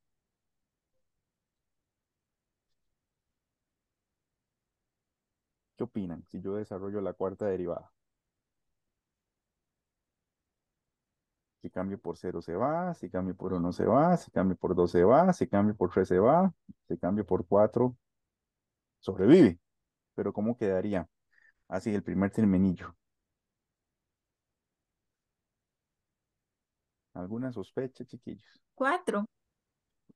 ¿Qué opinan si yo desarrollo la cuarta derivada? Si cambio por 0 se va, si cambio por 1 se va, si cambio por 2 se va, si cambio por 3 se va, si cambio por 4 sobrevive. Pero ¿cómo quedaría? Así el primer termenillo. ¿Alguna sospecha, chiquillos? Cuatro.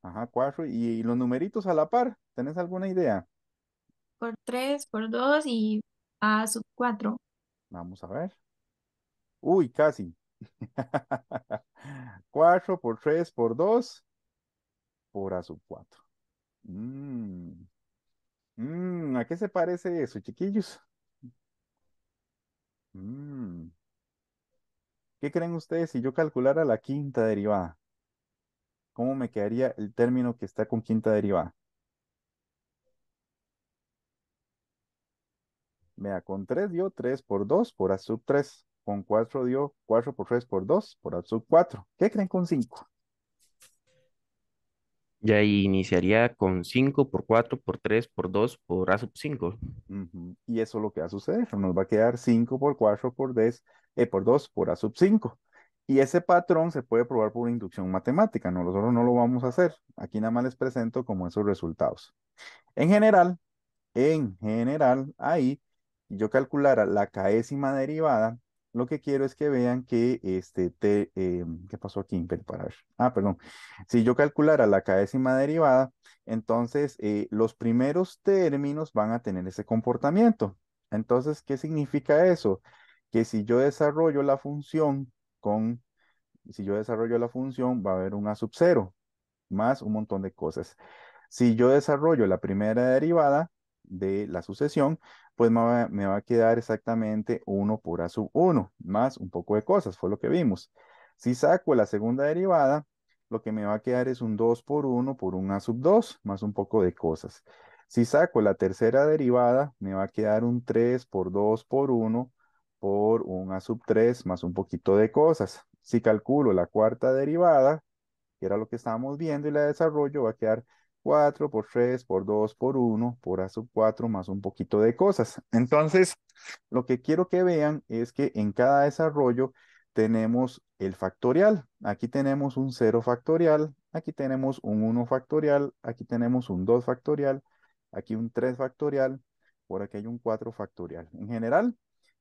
Ajá, cuatro. ¿Y, los numeritos a la par? ¿Tenés alguna idea? Por tres, por dos y a ah, sub cuatro. Vamos a ver. Uy, casi. 4 por 3 por 2 por A sub 4. Mm. Mm, ¿A qué se parece eso, chiquillos? Mm. ¿Qué creen ustedes si yo calculara la quinta derivada? ¿Cómo me quedaría el término que está con quinta derivada? Vea, con 3 dio 3 por 2 por A sub 3. Con 4 dio 4 por 3 por 2, por sub 4. ¿Qué creen con 5? Ya iniciaría con 5 por 4 por 3 por 2 por A sub 5. Y eso es lo que va a suceder. Nos va a quedar 5 por 4 por 10, eh, por 2 por A sub 5. Y ese patrón se puede probar por inducción matemática. ¿no? Nosotros no lo vamos a hacer. Aquí nada más les presento como esos resultados. En general, en general, ahí yo calculara la caésima derivada lo que quiero es que vean que este em, ¿qué pasó aquí? Ah, perdón. Si yo calculara la k derivada, entonces eh, los primeros términos van a tener ese comportamiento. Entonces, ¿qué significa eso? Que si yo desarrollo la función con, si yo desarrollo la función, va a haber un a sub cero, más un montón de cosas. Si yo desarrollo la primera derivada, de la sucesión, pues me va, a quedar exactamente 1 por A sub 1, más un poco de cosas, fue lo que vimos. Si saco la segunda derivada, lo que me va a quedar es un 2 por 1 por un A sub 2, más un poco de cosas. Si saco la tercera derivada, me va a quedar un 3 por 2 por 1 por un A sub 3 más un poquito de cosas. Si calculo la cuarta derivada, que era lo que estábamos viendo y la desarrollo, va a quedar 4 por 3 por 2 por 1 por A sub 4 más un poquito de cosas. Entonces, lo que quiero que vean es que en cada desarrollo tenemos el factorial. Aquí tenemos un 0 factorial, aquí tenemos un 1 factorial, aquí tenemos un 2 factorial, aquí un 3 factorial, por aquí hay un 4 factorial. En general,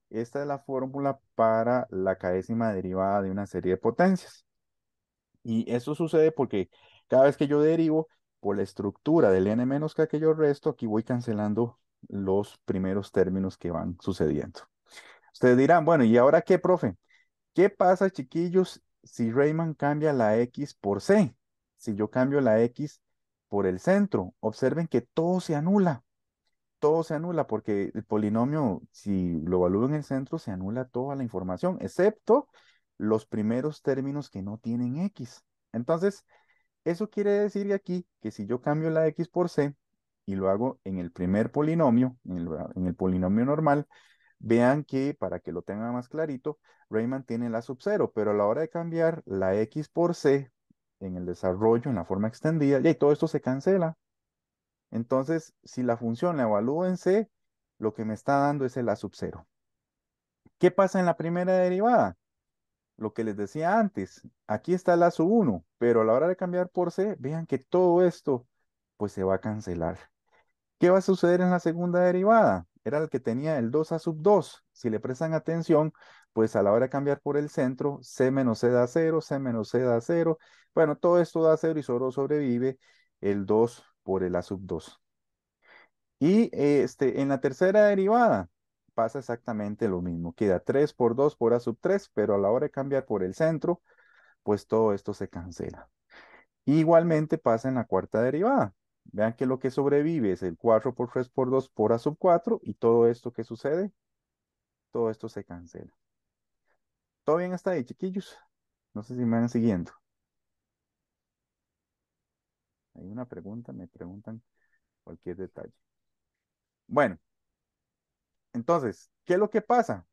esta es la fórmula para la cadécima derivada de una serie de potencias. Y eso sucede porque cada vez que yo derivo, por la estructura del n menos que aquello resto, aquí voy cancelando los primeros términos que van sucediendo. Ustedes dirán, bueno, ¿y ahora qué, profe? ¿Qué pasa, chiquillos, si Rayman cambia la X por C? Si yo cambio la X por el centro, observen que todo se anula. Todo se anula porque el polinomio, si lo evalúo en el centro, se anula toda la información, excepto los primeros términos que no tienen X. Entonces, eso quiere decir aquí que si yo cambio la x por c y lo hago en el primer polinomio, en el, polinomio normal, vean que para que lo tenga más clarito, Rayman tiene la sub 0, pero a la hora de cambiar la x por c en el desarrollo, en la forma extendida, y todo esto se cancela. Entonces, si la función la evalúo en c, lo que me está dando es el a sub 0. ¿Qué pasa en la primera derivada? lo que les decía antes, aquí está el sub 1, pero a la hora de cambiar por C, vean que todo esto pues se va a cancelar. ¿Qué va a suceder en la segunda derivada? Era el que tenía el 2A sub 2. Si le prestan atención, pues a la hora de cambiar por el centro, C menos C da 0, C menos C da 0. Bueno, todo esto da 0 y solo sobrevive el 2 por el A sub 2. Y este, en la tercera derivada, pasa exactamente lo mismo. Queda 3 por 2 por A sub 3, pero a la hora de cambiar por el centro, pues todo esto se cancela. Igualmente pasa en la cuarta derivada. Vean que lo que sobrevive es el 4 por 3 por 2 por A sub 4 y todo esto que sucede, todo esto se cancela. ¿Todo bien hasta ahí, chiquillos? No sé si me van siguiendo. Hay una pregunta, me preguntan cualquier detalle. Bueno, entonces, ¿qué es lo que pasa?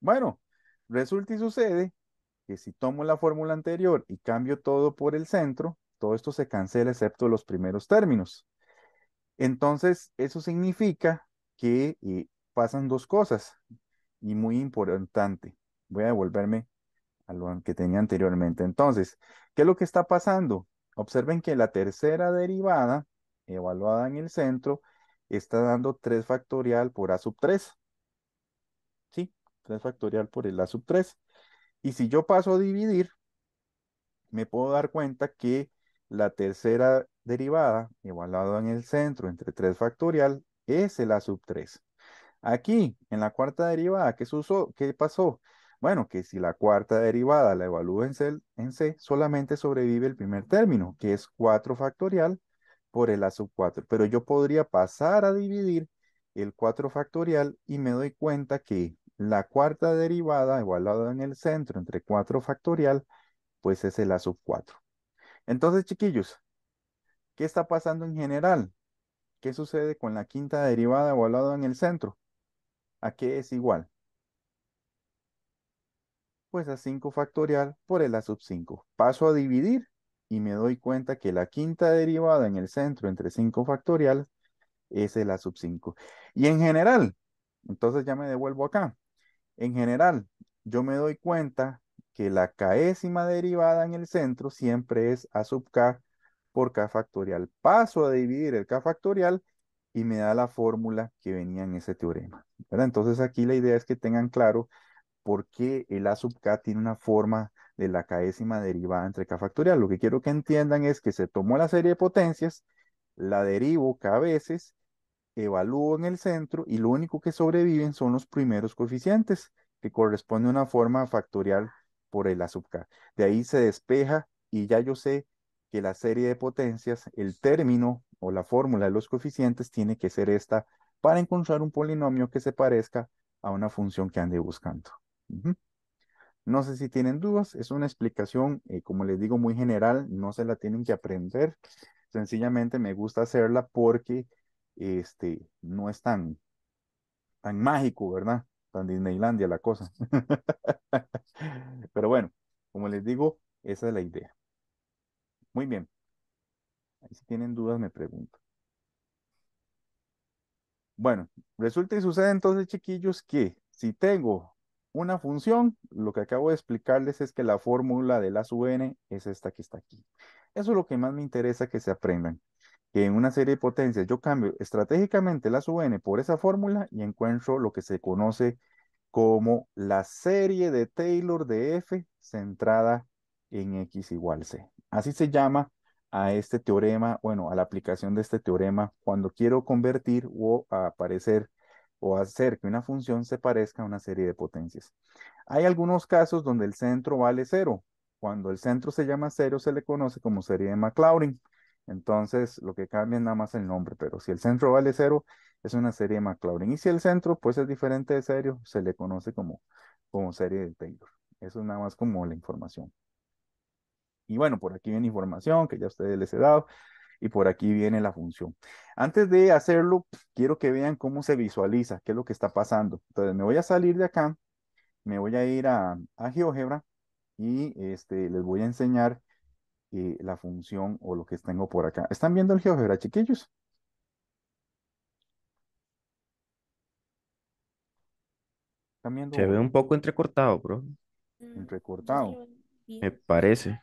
Bueno, resulta y sucede que si tomo la fórmula anterior y cambio todo por el centro, todo esto se cancela excepto los primeros términos. Entonces, eso significa que eh, pasan dos cosas y muy importante. Voy a devolverme a lo que tenía anteriormente. Entonces, ¿qué es lo que está pasando? Observen que la tercera derivada, evaluada en el centro, está dando 3 factorial por a sub 3. ¿Sí? 3 factorial por el a sub 3. Y si yo paso a dividir, me puedo dar cuenta que la tercera derivada, igualada en el centro entre 3 factorial, es el a sub 3. Aquí, en la cuarta derivada, ¿qué, pasó? Bueno, que si la cuarta derivada la evalúo en C, solamente sobrevive el primer término, que es 4 factorial por el A sub 4. Pero yo podría pasar a dividir el 4 factorial y me doy cuenta que la cuarta derivada evaluada en el centro entre 4 factorial, pues es el A sub 4. Entonces, chiquillos, ¿qué está pasando en general? ¿Qué sucede con la quinta derivada evaluada en el centro? ¿A qué es igual? Pues a 5 factorial por el A sub 5. Paso a dividir y me doy cuenta que la quinta derivada en el centro entre 5 factorial es el A sub 5. Y en general, entonces ya me devuelvo acá. En general, yo me doy cuenta que la késima derivada en el centro siempre es A sub k por k factorial. Paso a dividir el k factorial y me da la fórmula que venía en ese teorema. Entonces aquí la idea es que tengan claro por qué el A sub k tiene una forma de la caésima derivada entre K factorial. Lo que quiero que entiendan es que se tomó la serie de potencias, la derivo K veces, evalúo en el centro y lo único que sobreviven son los primeros coeficientes, que corresponde a una forma factorial por el A sub K. De ahí se despeja y ya yo sé que la serie de potencias, el término o la fórmula de los coeficientes tiene que ser esta para encontrar un polinomio que se parezca a una función que ande buscando. No sé si tienen dudas, es una explicación, eh, como les digo, muy general, no se la tienen que aprender. Sencillamente me gusta hacerla porque este, no es tan, tan mágico, ¿verdad? Tan Disneylandia la cosa. Pero bueno, como les digo, esa es la idea. Muy bien. Ahí si tienen dudas me pregunto. Bueno, resulta y sucede entonces, chiquillos, que si tengo una función, lo que acabo de explicarles es que la fórmula de la sub n es esta que está aquí. Eso es lo que más me interesa que se aprendan. Que en una serie de potencias yo cambio estratégicamente la sub n por esa fórmula y encuentro lo que se conoce como la serie de Taylor de f centrada en x igual c. Así se llama a este teorema, bueno, a la aplicación de este teorema cuando quiero convertir o aparecer o hacer que una función se parezca a una serie de potencias. Hay algunos casos donde el centro vale cero. Cuando el centro se llama cero, se le conoce como serie de Maclaurin. Entonces, lo que cambia es nada más el nombre, pero si el centro vale cero, es una serie de Maclaurin. Y si el centro, pues es diferente de cero, se le conoce como, como serie de Taylor. Eso es nada más como la información. Y bueno, por aquí viene información que ya ustedes les he dado y por aquí viene la función. Antes de hacerlo, quiero que vean cómo se visualiza, qué es lo que está pasando. Entonces me voy a salir de acá, me voy a ir a, a GeoGebra y este, les voy a enseñar eh, la función o lo que tengo por acá. ¿Están viendo el GeoGebra, chiquillos? Se ve un poco entrecortado, bro. Mm, entrecortado. Me parece.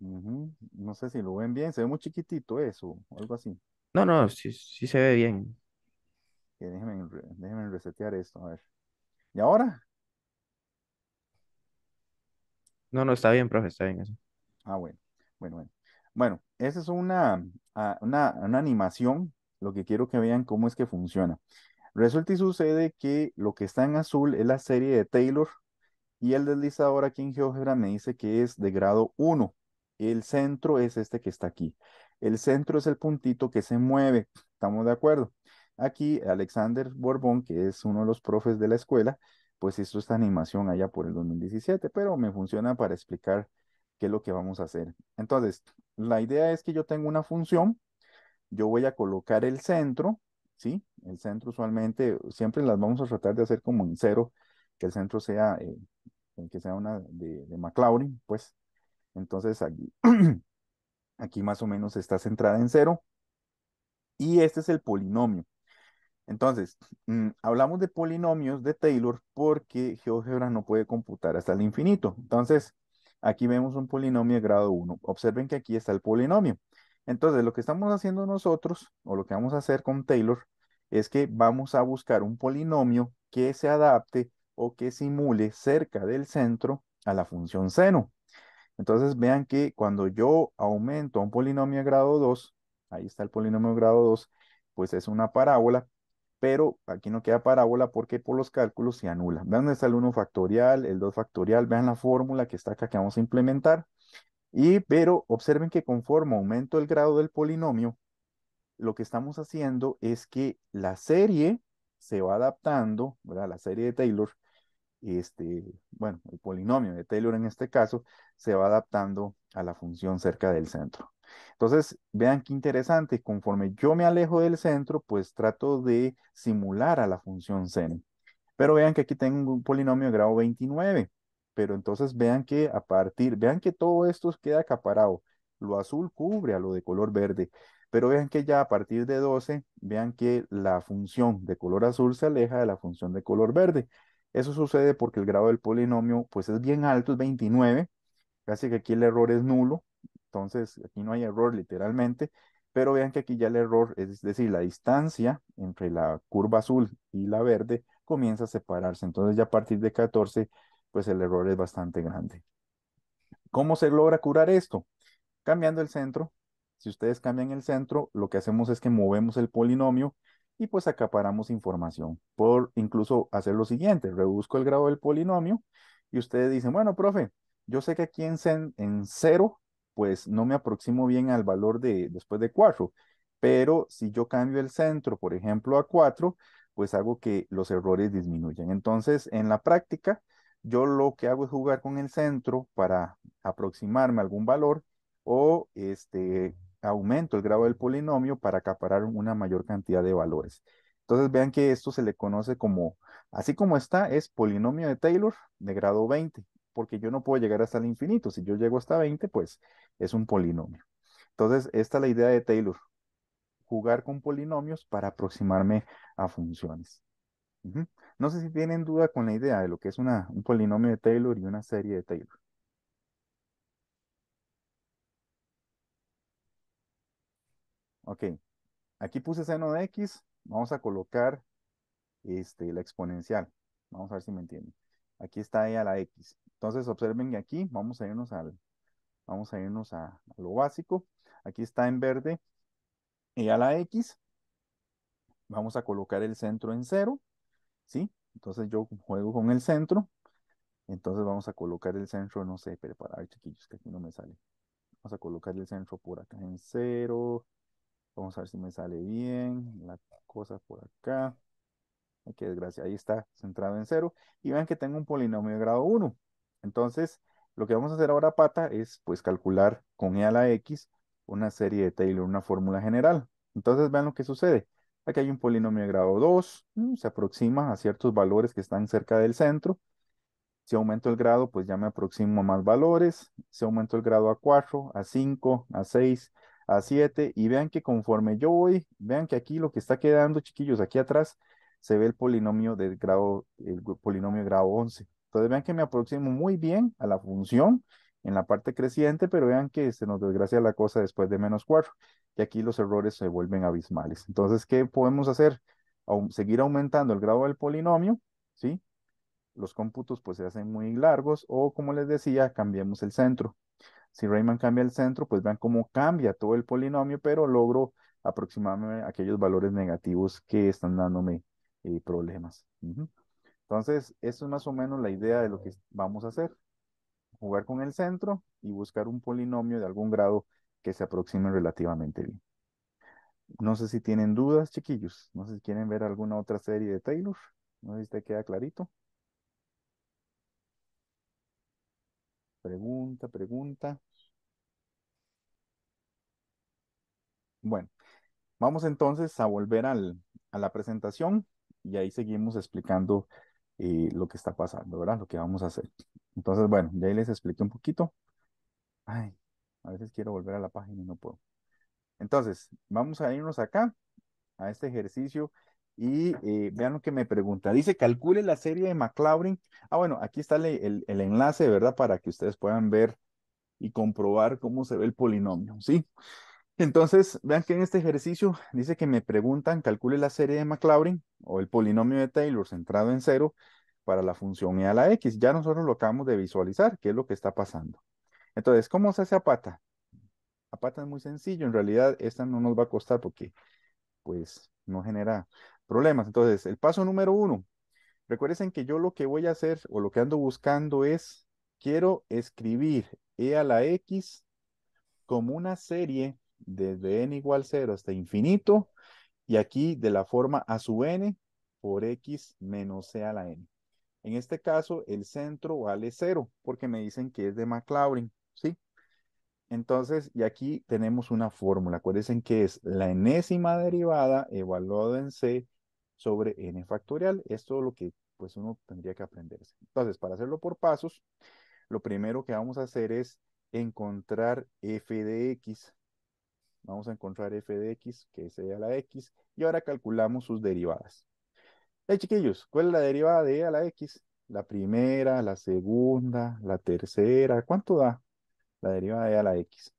No sé si lo ven bien, se ve muy chiquitito eso, o algo así. No, no, sí, se ve bien. déjenme, resetear esto, a ver. ¿Y ahora? No, no, está bien, profe, está bien eso. Ah, bueno, bueno, bueno. Bueno, esa es una, ah, una, una animación. Lo que quiero que vean cómo es que funciona. Resulta y sucede que lo que está en azul es la serie de Taylor y el deslizador aquí en GeoGebra me dice que es de grado 1. El centro es este que está aquí. El centro es el puntito que se mueve. ¿Estamos de acuerdo? Aquí Alexander Borbón, que es uno de los profes de la escuela, pues hizo esta animación allá por el 2017, pero me funciona para explicar qué es lo que vamos a hacer. Entonces, la idea es que yo tengo una función, yo voy a colocar el centro, ¿sí? El centro usualmente, siempre las vamos a tratar de hacer como en cero, que el centro sea, eh, que sea una de, de McLaurin, pues, entonces aquí, aquí más o menos está centrada en cero. Y este es el polinomio. Entonces, mm, hablamos de polinomios de Taylor porque GeoGebra no puede computar hasta el infinito. Entonces, aquí vemos un polinomio de grado 1. Observen que aquí está el polinomio. Entonces, lo que estamos haciendo nosotros, o lo que vamos a hacer con Taylor, es que vamos a buscar un polinomio que se adapte o que simule cerca del centro a la función seno. Entonces vean que cuando yo aumento a un polinomio de grado 2, ahí está el polinomio de grado 2, pues es una parábola, pero aquí no queda parábola porque por los cálculos se anula. Vean dónde está el 1 factorial, el 2 factorial, vean la fórmula que está acá que vamos a implementar. Y, pero observen que conforme aumento el grado del polinomio, lo que estamos haciendo es que la serie se va adaptando, ¿verdad? la serie de Taylor este, bueno, el polinomio de Taylor en este caso, se va adaptando a la función cerca del centro. Entonces, vean qué interesante, conforme yo me alejo del centro, pues trato de simular a la función seno. Pero vean que aquí tengo un polinomio de grado 29, pero entonces vean que a partir, vean que todo esto queda acaparado. Lo azul cubre a lo de color verde, pero vean que ya a partir de 12, vean que la función de color azul se aleja de la función de color verde. Eso sucede porque el grado del polinomio pues es bien alto, es 29, casi que aquí el error es nulo, entonces aquí no hay error literalmente, pero vean que aquí ya el error, es decir, la distancia entre la curva azul y la verde comienza a separarse, entonces ya a partir de 14 pues el error es bastante grande. ¿Cómo se logra curar esto? Cambiando el centro, si ustedes cambian el centro, lo que hacemos es que movemos el polinomio y pues acaparamos información. Por incluso hacer lo siguiente, reduzco el grado del polinomio y ustedes dicen, bueno, profe, yo sé que aquí en, cero, pues no me aproximo bien al valor de después de 4, pero si yo cambio el centro, por ejemplo, a 4, pues hago que los errores disminuyan. Entonces, en la práctica, yo lo que hago es jugar con el centro para aproximarme a algún valor o este, aumento el grado del polinomio para acaparar una mayor cantidad de valores. Entonces vean que esto se le conoce como, así como está, es polinomio de Taylor de grado 20, porque yo no puedo llegar hasta el infinito. Si yo llego hasta 20, pues es un polinomio. Entonces, esta es la idea de Taylor, jugar con polinomios para aproximarme a funciones. No sé si tienen duda con la idea de lo que es una, un polinomio de Taylor y una serie de Taylor. Ok, aquí puse seno de x, vamos a colocar este, la exponencial. Vamos a ver si me entienden. Aquí está e a la x. Entonces observen que aquí vamos a irnos al, vamos a irnos a, lo básico. Aquí está en verde e a la x. Vamos a colocar el centro en cero, ¿sí? Entonces yo juego con el centro. Entonces vamos a colocar el centro, no sé, preparar chiquillos, que aquí no me sale. Vamos a colocar el centro por acá en cero. Vamos a ver si me sale bien la cosa por acá. Qué desgracia, ahí está centrado en cero. Y vean que tengo un polinomio de grado 1. Entonces, lo que vamos a hacer ahora, Pata, es pues calcular con E a la X una serie de Taylor, una fórmula general. Entonces, vean lo que sucede. Aquí hay un polinomio de grado 2, mm, se aproxima a ciertos valores que están cerca del centro. Si aumento el grado, pues ya me aproximo a más valores. Si aumento el grado a 4, a 5, a 6, a 7 y vean que conforme yo voy, vean que aquí lo que está quedando, chiquillos, aquí atrás se ve el polinomio de grado, el polinomio de grado 11. Entonces vean que me aproximo muy bien a la función en la parte creciente, pero vean que se nos desgracia la cosa después de menos 4, y aquí los errores se vuelven abismales. Entonces, ¿qué podemos hacer? Seguir aumentando el grado del polinomio, ¿sí? Los cómputos pues se hacen muy largos o como les decía, cambiamos el centro. Si Rayman cambia el centro, pues vean cómo cambia todo el polinomio, pero logro aproximarme a aquellos valores negativos que están dándome eh, problemas. Entonces, eso es más o menos la idea de lo que vamos a hacer. Jugar con el centro y buscar un polinomio de algún grado que se aproxime relativamente bien. No sé si tienen dudas, chiquillos. No sé si quieren ver alguna otra serie de Taylor. No sé si te queda clarito. Pregunta, pregunta. Bueno, vamos entonces a volver a la presentación y ahí seguimos explicando eh, lo que está pasando, ¿verdad? Lo que vamos a hacer. Entonces, bueno, ya les expliqué un poquito. Ay, a veces quiero volver a la página y no puedo. Entonces, vamos a irnos acá a este ejercicio y eh, vean lo que me pregunta. Dice, calcule la serie de Maclaurin. Ah, bueno, aquí está el, enlace, ¿verdad? Para que ustedes puedan ver y comprobar cómo se ve el polinomio, ¿sí? Entonces, vean que en este ejercicio dice que me preguntan, calcule la serie de Maclaurin o el polinomio de Taylor centrado en cero para la función e a la x. Ya nosotros lo acabamos de visualizar, qué es lo que está pasando. Entonces, ¿cómo se hace a pata? A pata es muy sencillo. En realidad, esta no nos va a costar porque, pues, no genera problemas. Entonces, el paso número uno, recuerden que yo lo que voy a hacer o lo que ando buscando es, quiero escribir e a la x como una serie desde n igual 0 hasta infinito y aquí de la forma a sub n por x menos c a la n. En este caso, el centro vale 0 porque me dicen que es de Maclaurin, ¿sí? Entonces, y aquí tenemos una fórmula. Acuérdense que es la enésima derivada evaluada en C sobre n factorial. Esto es lo que pues uno tendría que aprenderse. Entonces, para hacerlo por pasos, lo primero que vamos a hacer es encontrar f de x. Vamos a encontrar f de x, que a la x, y ahora calculamos sus derivadas. Hey, chiquillos, ¿cuál es la derivada de e a la x? La primera, la segunda, la tercera, ¿cuánto da la derivada de e a la x?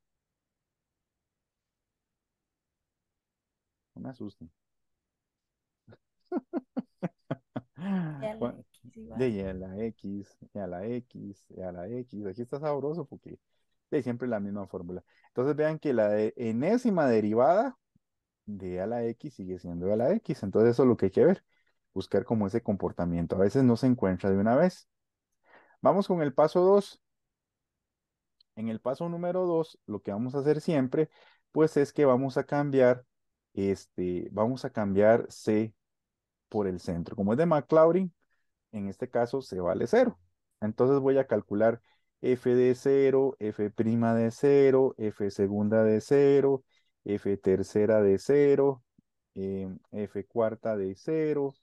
No me asusten. de y a la X, y a la X, y a la X. Aquí está sabroso porque es siempre la misma fórmula. Entonces vean que la de enésima derivada de a la X sigue siendo a la X. Entonces eso es lo que hay que ver. Buscar como ese comportamiento. A veces no se encuentra de una vez. Vamos con el paso 2. En el paso número 2, lo que vamos a hacer siempre, pues es que vamos a cambiar, este, vamos a cambiar C por el centro. Como es de McLaurin, en este caso se vale cero. Entonces voy a calcular f de cero, f prima de cero, f segunda de cero, f tercera de cero, em, f cuarta de cero.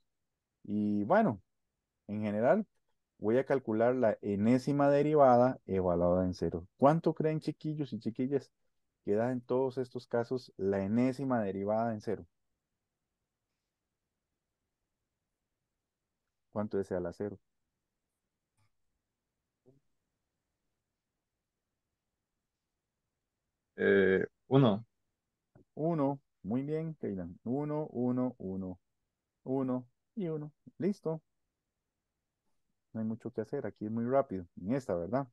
Y bueno, en general voy a calcular la enésima derivada evaluada en cero. ¿Cuánto creen chiquillos y chiquillas? que da en todos estos casos la enésima derivada en cero? ¿Cuánto desea la acero? Eh, uno. Uno. Muy bien, Uno, uno, uno. Uno y uno. Listo. No hay mucho que hacer. Aquí es muy rápido. En esta, ¿verdad?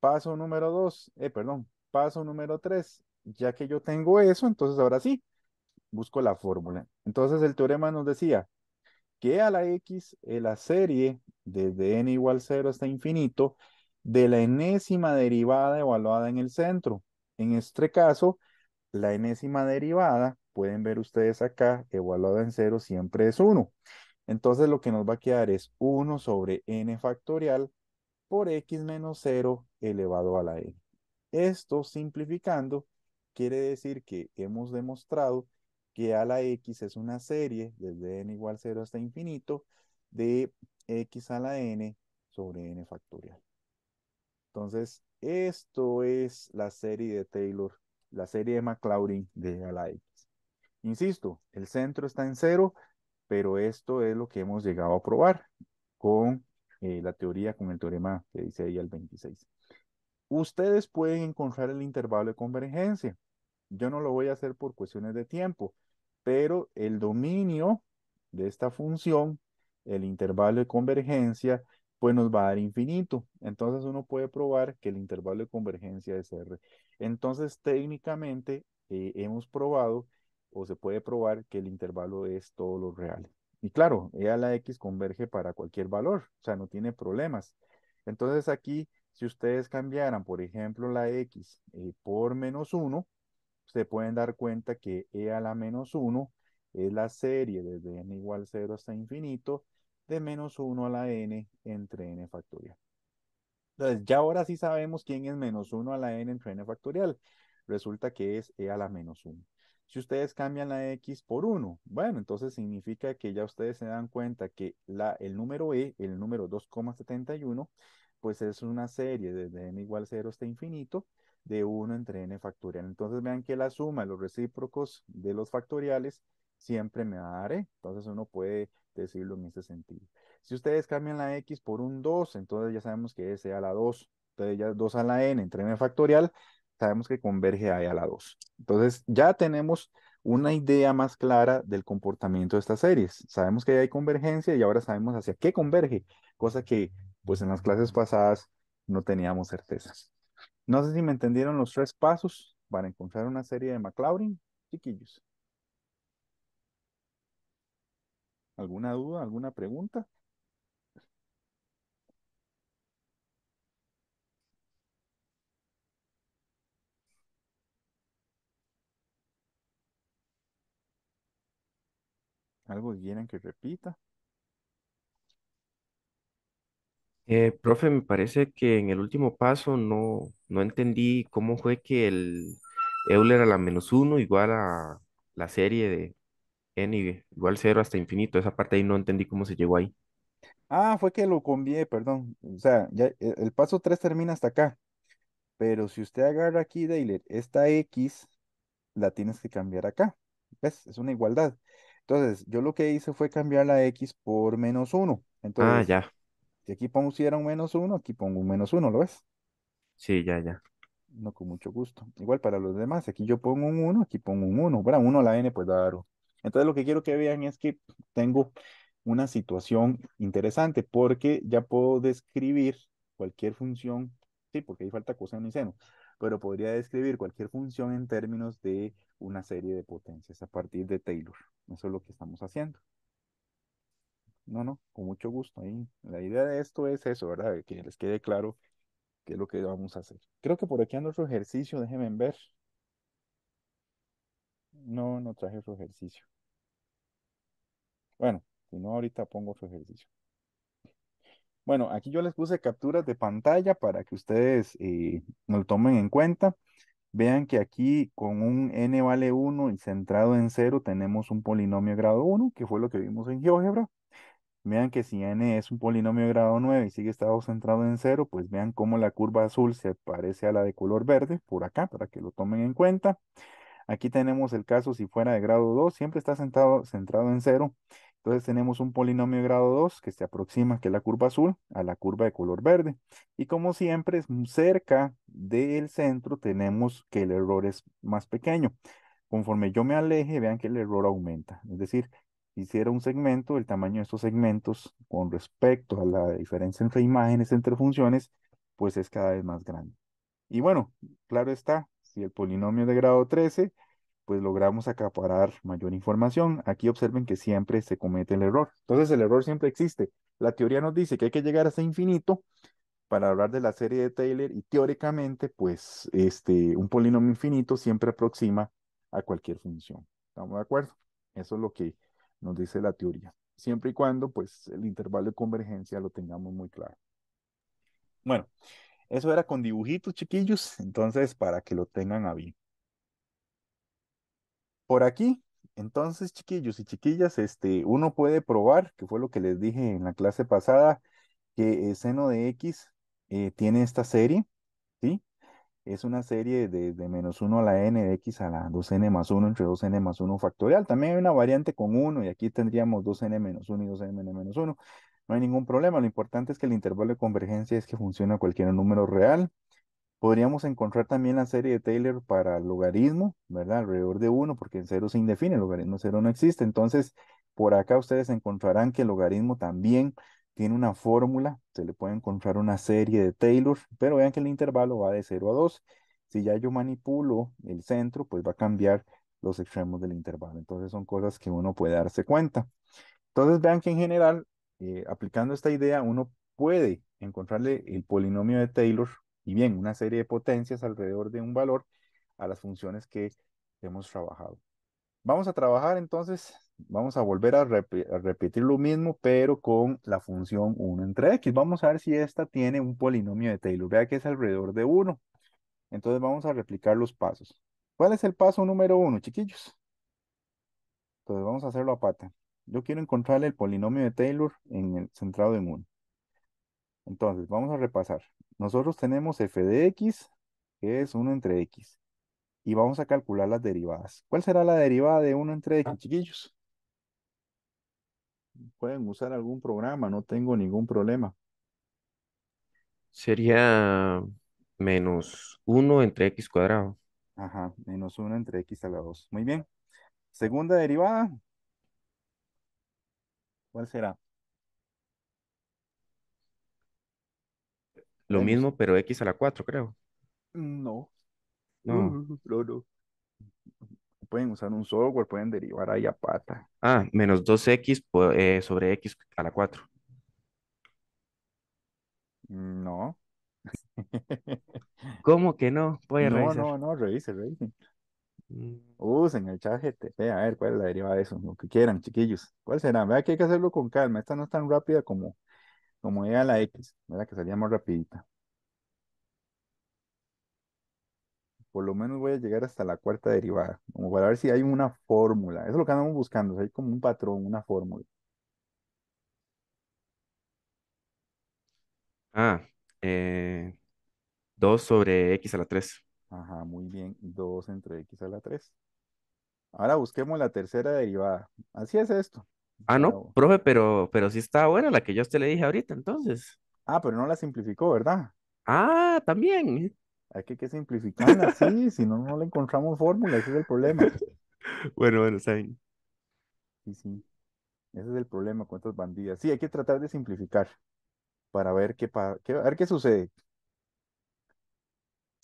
Paso número dos. Eh, perdón. Paso número tres. Ya que yo tengo eso, entonces ahora sí, busco la fórmula. Entonces el teorema nos decía que a la X es eh, la serie desde n igual 0 hasta infinito de la enésima derivada evaluada en el centro. En este caso, la enésima derivada, pueden ver ustedes acá, evaluada en 0 siempre es 1. Entonces lo que nos va a quedar es 1 sobre n factorial por x menos 0 elevado a la n. Esto simplificando quiere decir que hemos demostrado que a la X es una serie desde n igual 0 hasta infinito de X a la N sobre N factorial. Entonces, esto es la serie de Taylor, la serie de Maclaurin de a la X. Insisto, el centro está en 0, pero esto es lo que hemos llegado a probar con eh, la teoría, con el teorema que dice ahí al 26. Ustedes pueden encontrar el intervalo de convergencia. Yo no lo voy a hacer por cuestiones de tiempo, pero el dominio de esta función, el intervalo de convergencia, pues nos va a dar infinito. Entonces uno puede probar que el intervalo de convergencia es R. Entonces técnicamente eh, hemos probado o se puede probar que el intervalo es todo lo real. Y claro, E a la X converge para cualquier valor, o sea, no tiene problemas. Entonces aquí, si ustedes cambiaran, por ejemplo, la X eh, por menos 1, se pueden dar cuenta que e a la menos 1 es la serie desde n igual 0 hasta infinito de menos 1 a la n entre n factorial. Entonces, ya ahora sí sabemos quién es menos 1 a la n entre n factorial. Resulta que es e a la menos 1. Si ustedes cambian la x por 1, bueno, entonces significa que ya ustedes se dan cuenta que la, el número e, el número 2,71, pues es una serie desde n igual 0 hasta infinito de 1 entre n factorial. Entonces vean que la suma de los recíprocos de los factoriales siempre me va e. Entonces uno puede decirlo en ese sentido. Si ustedes cambian la x por un 2, entonces ya sabemos que e a la 2. Entonces ya 2 a la n entre n factorial, sabemos que converge a e a la 2. Entonces ya tenemos una idea más clara del comportamiento de estas series. Sabemos que hay convergencia y ahora sabemos hacia qué converge, cosa que pues en las clases pasadas no teníamos certezas. No sé si me entendieron los tres pasos para encontrar una serie de McLaurin, chiquillos. ¿Alguna duda, alguna pregunta? ¿Algo quieran que repita? Eh, profe, me parece que en el último paso no, no entendí cómo fue que el Euler a la menos uno igual a la serie de n igual cero hasta infinito. Esa parte ahí no entendí cómo se llegó ahí. Ah, fue que lo convié, perdón. O sea, ya e, el paso 3 termina hasta acá. Pero si usted agarra aquí, Dayler, esta X la tienes que cambiar acá. ¿Ves? Es una igualdad. Entonces, yo lo que hice fue cambiar la X por menos uno. Ah, ya. Si aquí pusiera un menos uno, aquí pongo un menos uno, ¿lo ves? Sí, ya, ya. No, con mucho gusto. Igual para los demás, aquí yo pongo un uno, aquí pongo un 1. uno a la n, pues da Entonces lo que quiero que vean es que tengo una situación interesante porque ya puedo describir cualquier función, sí, porque ahí falta coseno y seno, pero podría describir cualquier función en términos de una serie de potencias a partir de Taylor. Eso es lo que estamos haciendo. No, no, con mucho gusto. Ahí. La idea de esto es eso, ¿verdad? Que les quede claro qué es lo que vamos a hacer. Creo que por aquí anda otro ejercicio, déjenme ver. No, no traje otro ejercicio. Bueno, si no, ahorita pongo otro ejercicio. Bueno, aquí yo les puse capturas de pantalla para que ustedes eh, lo tomen en cuenta. Vean que aquí con un n vale 1 y centrado en 0 tenemos un polinomio grado 1, que fue lo que vimos en GeoGebra. Vean que si n es un polinomio de grado 9 y sigue estado centrado en 0, pues vean cómo la curva azul se parece a la de color verde, por acá, para que lo tomen en cuenta. Aquí tenemos el caso si fuera de grado 2, siempre está sentado, centrado en 0. Entonces tenemos un polinomio de grado 2 que se aproxima, que es la curva azul, a la curva de color verde. Y como siempre, mm, cerca del centro tenemos que el error es más pequeño. Conforme yo me aleje, vean que el error aumenta. Es decir, hiciera un segmento, el tamaño de estos segmentos con respecto a la diferencia entre imágenes, entre funciones, pues es cada vez más grande. Y bueno, claro está, si el polinomio de grado 13, pues logramos acaparar mayor información. Aquí observen que siempre se comete el error. Entonces el error siempre existe. La teoría nos dice que hay que llegar hasta infinito para hablar de la serie de Taylor y teóricamente, pues este, un polinomio infinito siempre aproxima a cualquier función. ¿Estamos de acuerdo? Eso es lo que nos dice la teoría, siempre y cuando pues el intervalo de convergencia lo tengamos muy claro. Bueno, eso era con dibujitos chiquillos, entonces para que lo tengan a bien. Por aquí, entonces chiquillos y chiquillas, este, uno puede probar, que fue lo que les dije en la clase pasada, que el seno de X eh, tiene esta serie es una serie de, menos 1 a la n, de x a la 2n más 1 entre 2n más 1 factorial. También hay una variante con 1 y aquí tendríamos 2n menos 1 y 2n menos 1. No hay ningún problema. Lo importante es que el intervalo de convergencia es que funciona cualquier número real. Podríamos encontrar también la serie de Taylor para logaritmo, ¿verdad? Alrededor de 1, porque en 0 se indefine, el logaritmo 0 no existe. Entonces, por acá ustedes encontrarán que el logaritmo también tiene una fórmula, se le puede encontrar una serie de Taylor, pero vean que el intervalo va de 0 a 2. Si ya yo manipulo el centro, pues va a cambiar los extremos del intervalo. Entonces son cosas que uno puede darse cuenta. Entonces vean que en general, eh, aplicando esta idea, uno puede encontrarle el polinomio de Taylor y bien una serie de potencias alrededor de un valor a las funciones que hemos trabajado. Vamos a trabajar entonces vamos a volver a, repetir lo mismo, pero con la función 1 entre x. Vamos a ver si esta tiene un polinomio de Taylor. Vea que es alrededor de 1. Entonces vamos a replicar los pasos. ¿Cuál es el paso número 1, chiquillos? Entonces vamos a hacerlo a pata. Yo quiero encontrar el polinomio de Taylor en el, centrado en 1. Entonces, vamos a repasar. Nosotros tenemos f de x, que es 1 entre x. Y vamos a calcular las derivadas. ¿Cuál será la derivada de 1 entre x, ah. chiquillos? pueden usar algún programa, no tengo ningún problema. Sería menos 1 entre x cuadrado. Ajá, menos 1 entre x a la 2. Muy bien. Segunda derivada. ¿Cuál será? Lo mismo, pero x a la 4, creo. No. No. No, no pueden usar un software, pueden derivar ahí a pata. Ah, menos 2x eh, sobre x a la 4. Mm, no. ¿Cómo que no? no, No, no, revisen revisen mm. Usen el chat GTP, a ver cuál es la derivada de eso, lo que quieran, chiquillos. ¿Cuál será? Vea que hay que hacerlo con calma, esta no es tan rápida como, como era la X, ¿verdad? Que salía más rapidita. por lo menos voy a llegar hasta la cuarta derivada, como para ver si hay una fórmula. Eso es lo que andamos buscando, si hay como un patrón, una fórmula. Ah, 2 eh, sobre x a la 3. Ajá, muy bien, 2 entre x a la 3. Ahora busquemos la tercera derivada. Así es esto. Ah, no, profe, pero, pero sí está buena la que yo a usted le dije ahorita, entonces. Ah, pero no la simplificó, ¿verdad? Ah, también. Hay que, simplificar simplificarla, así, si no, no le encontramos fórmula, ese es el problema. Bueno, bueno, está Sí, sí. Ese es el problema con estas bandidas. Sí, hay que tratar de simplificar para ver qué, para ver qué sucede.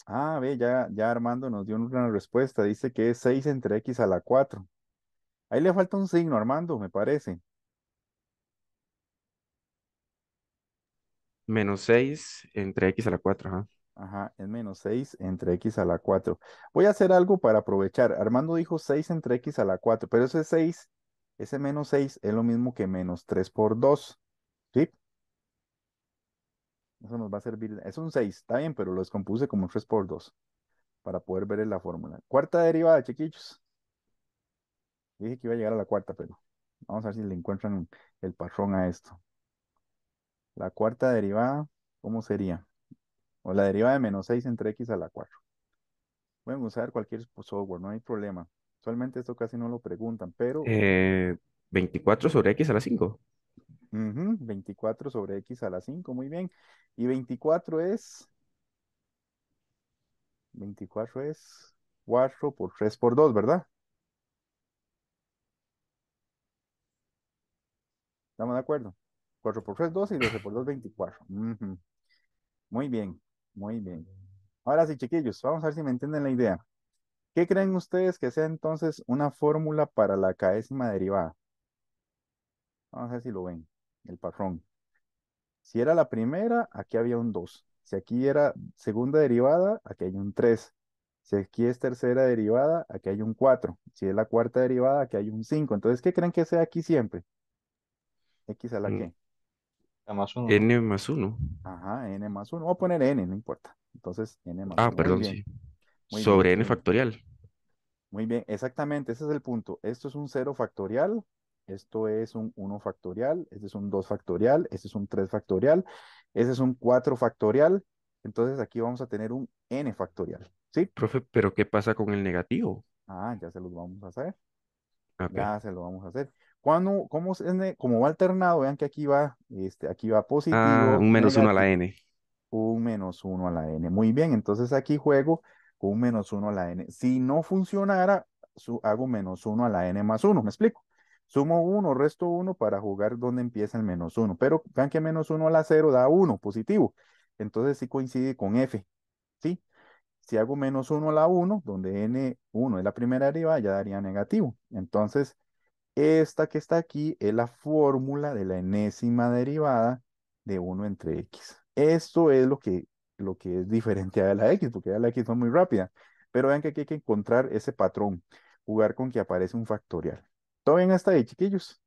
Ah, ve, ya, ya Armando nos dio una respuesta. Dice que es 6 entre x a la 4. Ahí le falta un signo, Armando, me parece. Menos 6 entre x a la 4, ajá. Ajá, es menos 6 entre x a la 4. Voy a hacer algo para aprovechar. Armando dijo 6 entre x a la 4, pero ese 6, ese menos 6 es lo mismo que menos 3 por 2. ¿Sí? Eso nos va a servir. Es un 6, está bien, pero lo descompuse como 3 por 2 para poder ver en la fórmula. Cuarta derivada, chiquillos. Dije que iba a llegar a la cuarta, pero vamos a ver si le encuentran el patrón a esto. La cuarta derivada, ¿cómo sería? o la deriva de menos 6 entre x a la 4. Pueden usar cualquier software, no hay problema. Usualmente esto casi no lo preguntan, pero... 24 eh, sobre x a la 5. 24 sobre x a la 5, muy bien. Y 24 es... 24 es 4 por 3 por 2, ¿verdad? ¿Estamos de acuerdo? 4 por 3, 2 y 12 por 2, 24. Muy bien. Muy bien. Ahora sí, chiquillos, vamos a ver si me entienden la idea. ¿Qué creen ustedes que sea entonces una fórmula para la caésima derivada? Vamos a ver si lo ven, el patrón. Si era la primera, aquí había un 2. Si aquí era segunda derivada, aquí hay un 3. Si aquí es tercera derivada, aquí hay un 4. Si es la cuarta derivada, aquí hay un 5. Entonces, ¿qué creen que sea aquí siempre? X a la mm, que. N más 1. Ajá, N más 1. Voy a poner N, no importa. Entonces, N más Ah, perdón, sí. Sobre N factorial. Muy bien, exactamente, ese es el punto. Esto es un 0 factorial, esto es un 1 factorial, este es un 2 factorial, este es un 3 factorial, este es un 4 factorial. Entonces aquí vamos a tener un n factorial, ¿sí? Profe, pero ¿qué pasa con el negativo? Ah, ya se los vamos a hacer. Ya se lo vamos a hacer. Cuando, cómo, es, como va alternado, vean que aquí va, este, aquí va positivo. Ah, un menos uno a la n. Un menos uno a la n. Muy bien, entonces aquí juego con un menos uno a la n. Si no funcionara, su, hago menos uno a la n más uno, ¿me explico? Sumo uno, resto uno para jugar donde empieza el menos uno. Pero vean que menos uno a la cero da uno, positivo. Entonces sí coincide con f, ¿sí? Si hago menos uno a la 1, donde n1 es la primera derivada, ya daría negativo. Entonces esta que está aquí es la fórmula de la enésima derivada de 1 entre x. Esto es lo que, lo que es diferente a la x, porque la x es muy rápida. Pero vean que aquí hay que encontrar ese patrón, jugar con que aparece un factorial. ¿Todo bien hasta ahí, chiquillos?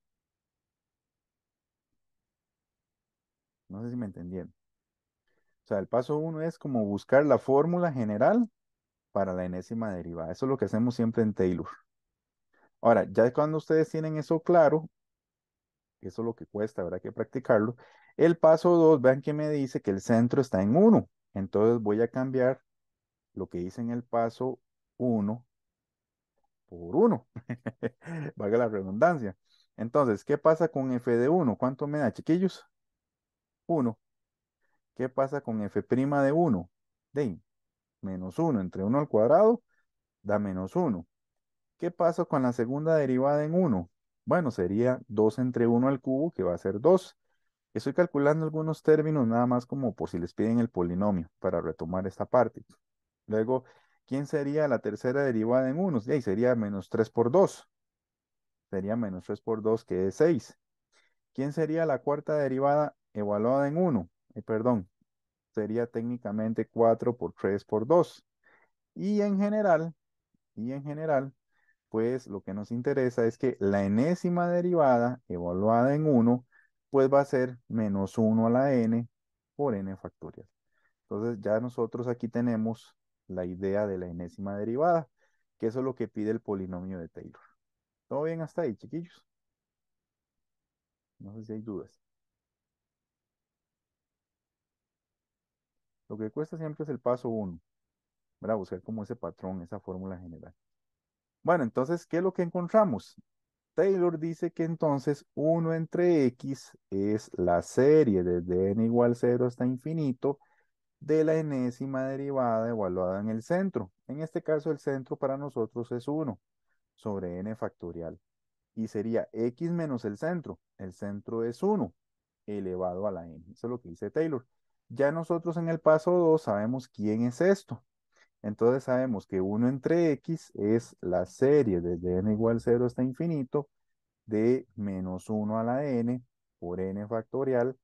No sé si me entendieron. O sea, el paso 1 es como buscar la fórmula general para la enésima derivada. Eso es lo que hacemos siempre en Taylor. Ahora, ya cuando ustedes tienen eso claro, eso es lo que cuesta, habrá que practicarlo. El paso 2, vean que me dice que el centro está en 1. Entonces voy a cambiar lo que dice en el paso 1 por 1. Valga la redundancia. Entonces, ¿qué pasa con f de 1? ¿Cuánto me da, chiquillos? 1. ¿Qué pasa con f' de 1? De menos 1 entre 1 al cuadrado da menos 1. ¿Qué pasó con la segunda derivada en 1? Bueno, sería 2 entre 1 al cubo, que va a ser 2. Estoy calculando algunos términos nada más como por si les piden el polinomio para retomar esta parte. Luego, ¿quién sería la tercera derivada en 1? Y sería menos 3 por 2. Sería menos 3 por 2 que es 6. ¿Quién sería la cuarta derivada evaluada en 1? Eh, perdón, sería técnicamente 4 por 3 por 2. Y en general, y en general, pues lo que nos interesa es que la enésima derivada evaluada en 1, pues va a ser menos 1 a la n por n factorial. Entonces ya nosotros aquí tenemos la idea de la enésima derivada, que eso es lo que pide el polinomio de Taylor. ¿Todo bien hasta ahí, chiquillos? No sé si hay dudas. Lo que cuesta siempre es el paso 1, para buscar como ese patrón, esa fórmula general. Bueno, entonces, ¿qué es lo que encontramos? Taylor dice que entonces 1 entre x es la serie desde n igual 0 hasta infinito de la enésima derivada evaluada en el centro. En este caso, el centro para nosotros es 1 sobre n factorial. Y sería x menos el centro. El centro es 1 elevado a la n. Eso es lo que dice Taylor. Ya nosotros en el paso 2 sabemos quién es esto. Entonces sabemos que 1 entre x es la serie desde n igual 0 hasta infinito de menos 1 a la n por n factorial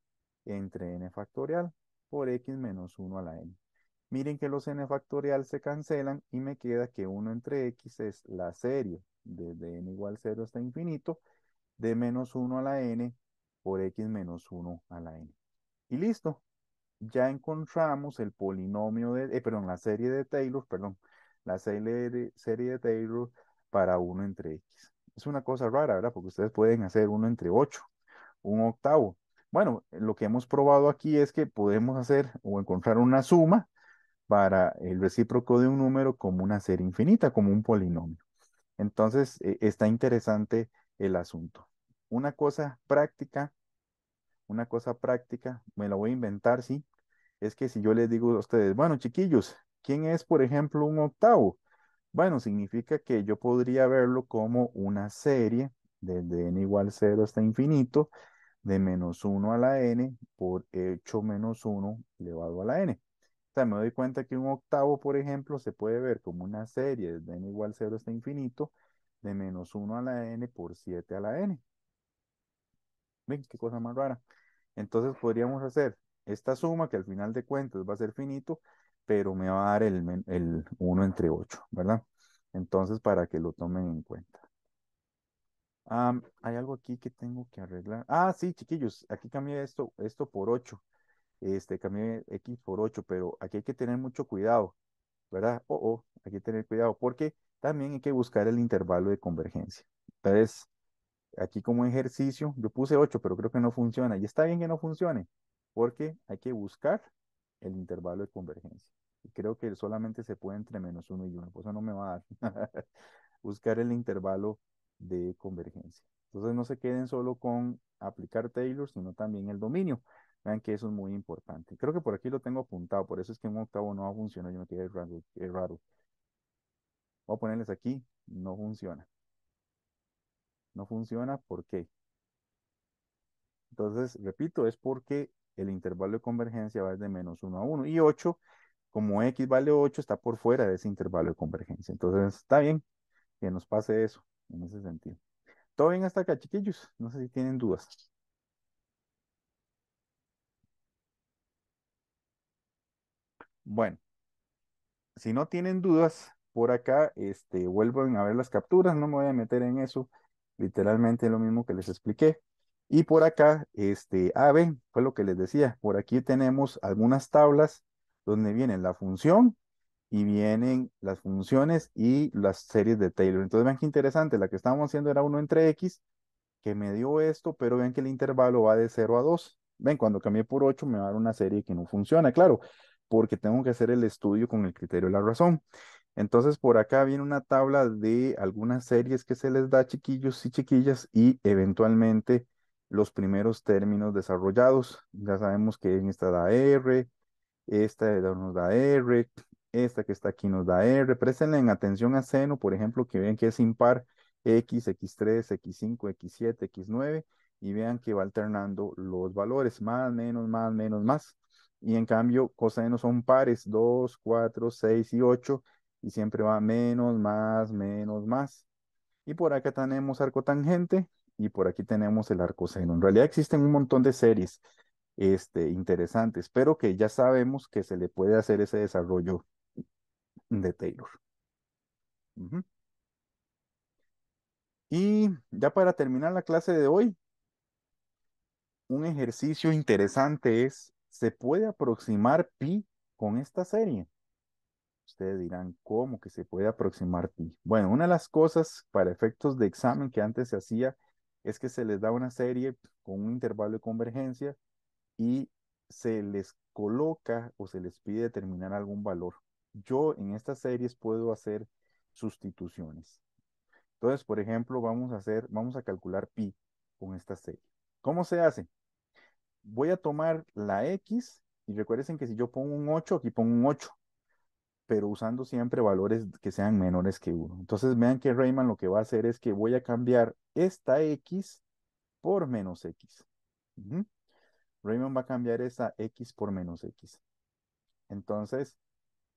entre n factorial por x menos 1 a la n. Miren que los n factorial se cancelan y me queda que 1 entre x es la serie desde n igual 0 hasta infinito de menos 1 a la n por x menos 1 a la n. Y listo, ya encontramos el polinomio de, eh, perdón, la serie de Taylor, perdón, la serie de, Taylor para 1 entre x. Es una cosa rara, ¿verdad? Porque ustedes pueden hacer 1 entre 8, un octavo. Bueno, lo que hemos probado aquí es que podemos hacer o encontrar una suma para el recíproco de un número como una serie infinita, como un polinomio. Entonces, eh, está interesante el asunto. Una cosa práctica una cosa práctica, me la voy a inventar, sí, es que si yo les digo a ustedes, bueno, chiquillos, ¿quién es, por ejemplo, un octavo? Bueno, significa que yo podría verlo como una serie desde n igual 0 hasta infinito, de menos 1 a la n por 8 menos 1 elevado a la n. O sea, me doy cuenta que un octavo, por ejemplo, se puede ver como una serie desde n igual 0 hasta infinito, de menos 1 a la n por 7 a la n. Ven, qué cosa más rara. Entonces podríamos hacer esta suma que al final de cuentas va a ser finito, pero me va a dar el, 1 entre 8, ¿verdad? Entonces para que lo tomen en cuenta. hay algo aquí que tengo que arreglar. Ah, sí, chiquillos, aquí cambié esto, esto por 8. Este, cambié X por 8, pero aquí hay que tener mucho cuidado, ¿verdad? Oh, oh, hay que tener cuidado porque también hay que buscar el intervalo de convergencia. Entonces, aquí como ejercicio, yo puse 8, pero creo que no funciona. Y está bien que no funcione, porque hay que buscar el intervalo de convergencia. Y creo que solamente se puede entre menos 1 y 1, pues eso no me va a dar. buscar el intervalo de convergencia. Entonces no se queden solo con aplicar Taylor, sino también el dominio. Vean que eso es muy importante. Creo que por aquí lo tengo apuntado, por eso es que un octavo no va a funcionar. yo me quedé raro. Voy a ponerles aquí, no funciona. No funciona, ¿por qué? Entonces, repito, es porque el intervalo de convergencia va de menos 1 a 1. Y 8, como x vale 8, está por fuera de ese intervalo de convergencia. Entonces, está bien que nos pase eso en ese sentido. ¿Todo bien hasta acá, chiquillos? No sé si tienen dudas. Bueno, si no tienen dudas, por acá este, vuelven a ver las capturas, no me voy a meter en eso literalmente lo mismo que les expliqué. Y por acá, este ave ah, fue lo que les decía, por aquí tenemos algunas tablas donde viene la función y vienen las funciones y las series de Taylor. Entonces vean qué interesante, la que estábamos haciendo era 1 entre X, que me dio esto, pero vean que el intervalo va de 0 a 2. Ven, cuando cambié por 8 me va a dar una serie que no funciona, claro, porque tengo que hacer el estudio con el criterio de la razón. Entonces, por acá viene una tabla de algunas series que se les da chiquillos y chiquillas y eventualmente los primeros términos desarrollados. Ya sabemos que en esta da R, esta nos da R, esta que está aquí nos da R. Presten en atención a seno, por ejemplo, que vean que es impar X, X3, X5, X7, X9 y vean que va alternando los valores, más, menos, más, menos, más. Y en cambio, coseno son pares, 2, 4, 6 y 8 y siempre va menos, más, menos, más. Y por acá tenemos arco tangente y por aquí tenemos el arco seno. En realidad existen un montón de series este, interesantes, pero que ya sabemos que se le puede hacer ese desarrollo de Taylor. Y ya para terminar la clase de hoy, un ejercicio interesante es, ¿se puede aproximar pi con esta serie? Ustedes dirán, ¿cómo que se puede aproximar pi? Bueno, una de las cosas para efectos de examen que antes se hacía es que se les da una serie con un intervalo de convergencia y se les coloca o se les pide determinar algún valor. Yo en estas series puedo hacer sustituciones. Entonces, por ejemplo, vamos a hacer, vamos a calcular pi con esta serie. ¿Cómo se hace? Voy a tomar la x y recuerden que si yo pongo un 8, aquí pongo un 8 pero usando siempre valores que sean menores que 1. Entonces vean que Rayman lo que va a hacer es que voy a cambiar esta x por menos x. Rayman va a cambiar esa x por menos x. Entonces,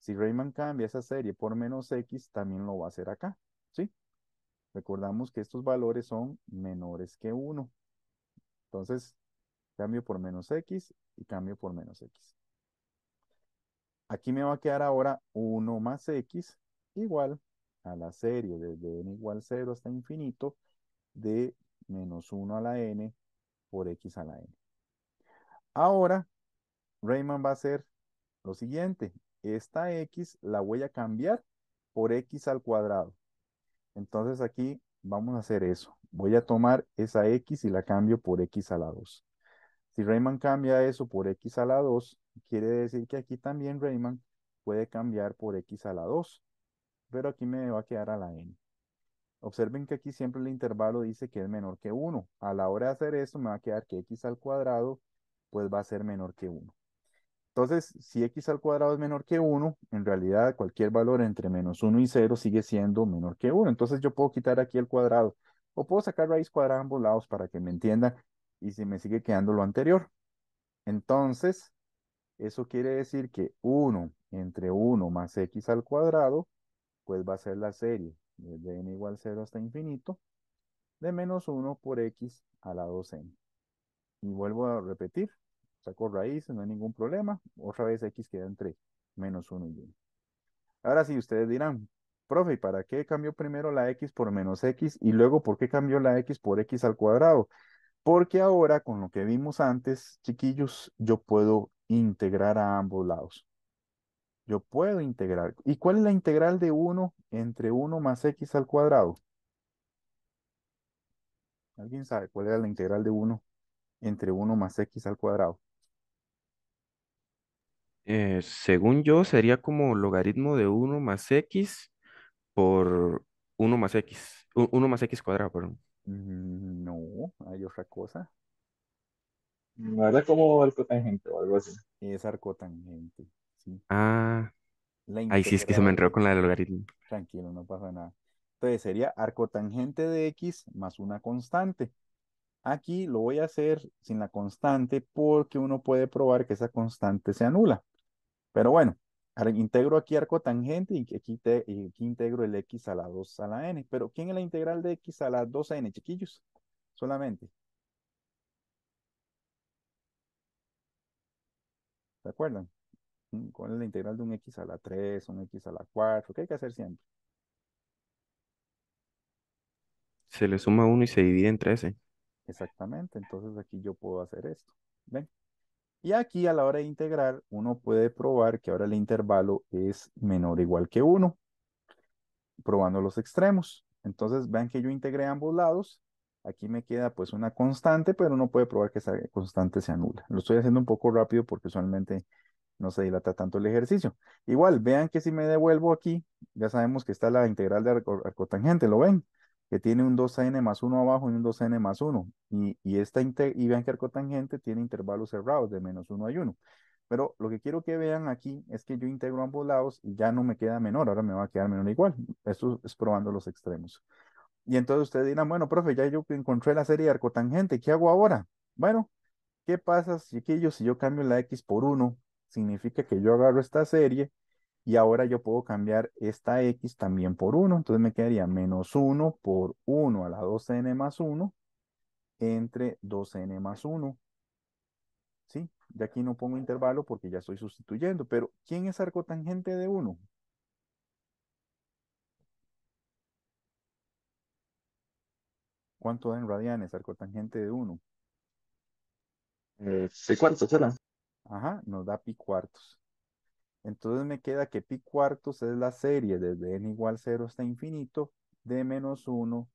si Rayman cambia esa serie por menos x, también lo va a hacer acá. ¿sí? Recordamos que estos valores son menores que 1. Entonces, cambio por menos x y cambio por menos x. Aquí me va a quedar ahora 1 más x igual a la serie desde n igual 0 hasta infinito de menos 1 a la n por x a la n. Ahora, Rayman va a hacer lo siguiente. Esta x la voy a cambiar por x al cuadrado. Entonces aquí vamos a hacer eso. Voy a tomar esa x y la cambio por x a la 2. Si Rayman cambia eso por x a la 2, Quiere decir que aquí también Rayman, puede cambiar por x a la 2, pero aquí me va a quedar a la n. Observen que aquí siempre el intervalo dice que es menor que 1. A la hora de hacer esto me va a quedar que x al cuadrado pues va a ser menor que 1. Entonces, si x al cuadrado es menor que 1, en realidad cualquier valor entre menos 1 y 0 sigue siendo menor que 1. Entonces yo puedo quitar aquí el cuadrado o puedo sacar raíz cuadrada a ambos lados para que me entiendan y si me sigue quedando lo anterior. Entonces, eso quiere decir que 1 entre 1 más x al cuadrado, pues va a ser la serie desde n igual 0 hasta infinito de menos 1 por x a la 2n. Y vuelvo a repetir, saco raíces, no hay ningún problema. Otra vez x queda entre menos 1 y 1. Ahora sí, ustedes dirán, profe, ¿y para qué cambió primero la x por menos x y luego por qué cambió la x por x al cuadrado? Porque ahora, con lo que vimos antes, chiquillos, yo puedo integrar a ambos lados. Yo puedo integrar. ¿Y cuál es la integral de 1 entre 1 más x al cuadrado? ¿Alguien sabe cuál era la integral de 1 entre 1 más x al cuadrado? Eh, según yo, sería como logaritmo de 1 más x por 1 más x. 1 más x cuadrado, perdón. Mm, no, hay otra cosa. No era como arcotangente o algo así. Es arcotangente, sí. Ah. Ahí sí es que se me enredó con la del logaritmo. Tranquilo, no pasa nada. Entonces sería arcotangente de x más una constante. Aquí lo voy a hacer sin la constante porque uno puede probar que esa constante se anula. Pero bueno, integro aquí arcotangente y aquí, y aquí integro el x a la 2 a la n. Pero ¿quién es la integral de x a la 2 a n, chiquillos? Solamente. ¿Se acuerdan? Mm, con la integral de un x a la 3, un x a la 4? ¿Qué hay que hacer siempre? Se le suma 1 y se divide en 13. Exactamente, entonces aquí yo puedo hacer esto. ¿Ven? Y aquí a la hora de integrar, uno puede probar que ahora el intervalo es menor o igual que 1, probando los extremos. Entonces, vean que yo integré ambos lados Aquí me queda pues una constante, pero no puede probar que esa constante se anula. Lo estoy haciendo un poco rápido porque usualmente no se dilata tanto el ejercicio. Igual, vean que si me devuelvo aquí, ya sabemos que está la integral de arcotangente, ¿lo ven? Que tiene un 2n más 1 abajo y un 2n más 1. Y, y esta y vean que arcotangente tiene intervalos cerrados de menos 1 a 1. Pero lo que quiero que vean aquí es que yo integro ambos lados y ya no me queda menor, ahora me va a quedar menor igual. Esto es probando los extremos. Y entonces ustedes dirán, bueno, profe, ya yo encontré la serie de arcotangente, ¿qué hago ahora? Bueno, ¿qué pasa, chiquillos, si yo cambio la X por 1? Significa que yo agarro esta serie y ahora yo puedo cambiar esta X también por 1. Entonces me quedaría menos 1 por 1 a la 2n más 1 entre 2n más 1. ¿Sí? De aquí no pongo intervalo porque ya estoy sustituyendo. Pero, ¿quién es arcotangente de 1? ¿Cuánto da en radianes? Arcotangente de 1. Eh, cuartos, ¿verdad? Ajá, nos da pi cuartos. Entonces me queda que pi cuartos es la serie desde n igual 0 hasta infinito de menos 1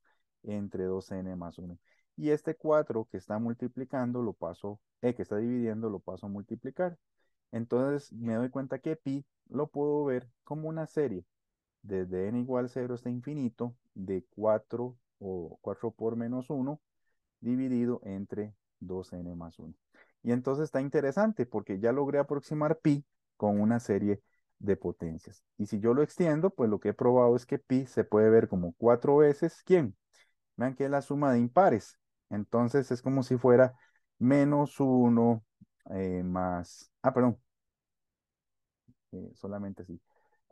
entre 2n más 1. Y este 4 que está multiplicando lo paso, eh, que está dividiendo lo paso a multiplicar. Entonces me doy cuenta que pi lo puedo ver como una serie desde n igual 0 hasta infinito de 4 o 4 por menos 1 dividido entre 2n más 1. Y entonces está interesante porque ya logré aproximar pi con una serie de potencias. Y si yo lo extiendo, pues lo que he probado es que pi se puede ver como 4 veces, ¿quién? Vean que es la suma de impares. Entonces es como si fuera menos 1 eh, más, ah, perdón, eh, solamente así,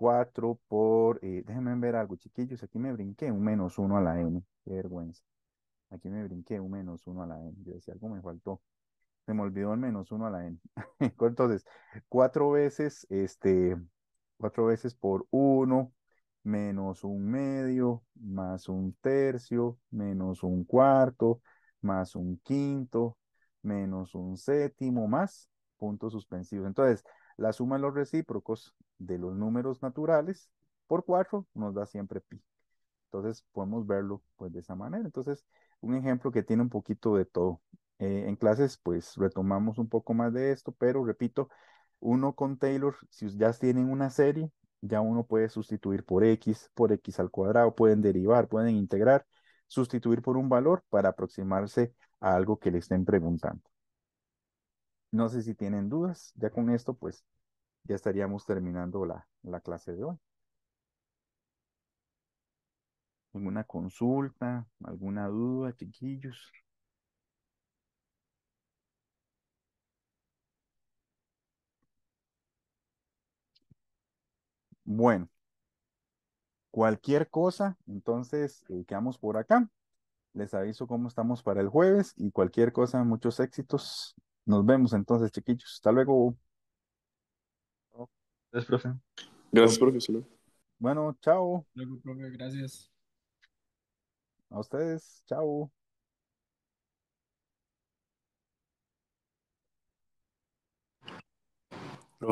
4 por, eh, déjenme ver algo, chiquillos, aquí me brinqué un menos 1 a la n, qué vergüenza. Aquí me brinqué un menos 1 a la n, yo decía, algo me faltó. Se me olvidó el menos 1 a la n. Entonces, 4 veces, este, 4 veces por 1, menos un medio, más un tercio, menos un cuarto, más un quinto, menos un séptimo, más puntos suspensivos. Entonces, la suma de los recíprocos de los números naturales por 4 nos da siempre pi. Entonces podemos verlo pues de esa manera. Entonces un ejemplo que tiene un poquito de todo. Eh, en clases pues retomamos un poco más de esto, pero repito, uno con Taylor, si ya tienen una serie, ya uno puede sustituir por x, por x al cuadrado, pueden derivar, pueden integrar, sustituir por un valor para aproximarse a algo que le estén preguntando. No sé si tienen dudas. Ya con esto, pues, ya estaríamos terminando la, clase de hoy. ¿Alguna consulta? ¿Alguna duda, chiquillos? Bueno, cualquier cosa, entonces eh, quedamos por acá. Les aviso cómo estamos para el jueves y cualquier cosa, muchos éxitos. Nos vemos entonces, chiquillos. Hasta luego. Gracias, profe. Gracias, profe. Bueno, chao. Luego, profe, gracias. A ustedes, chao.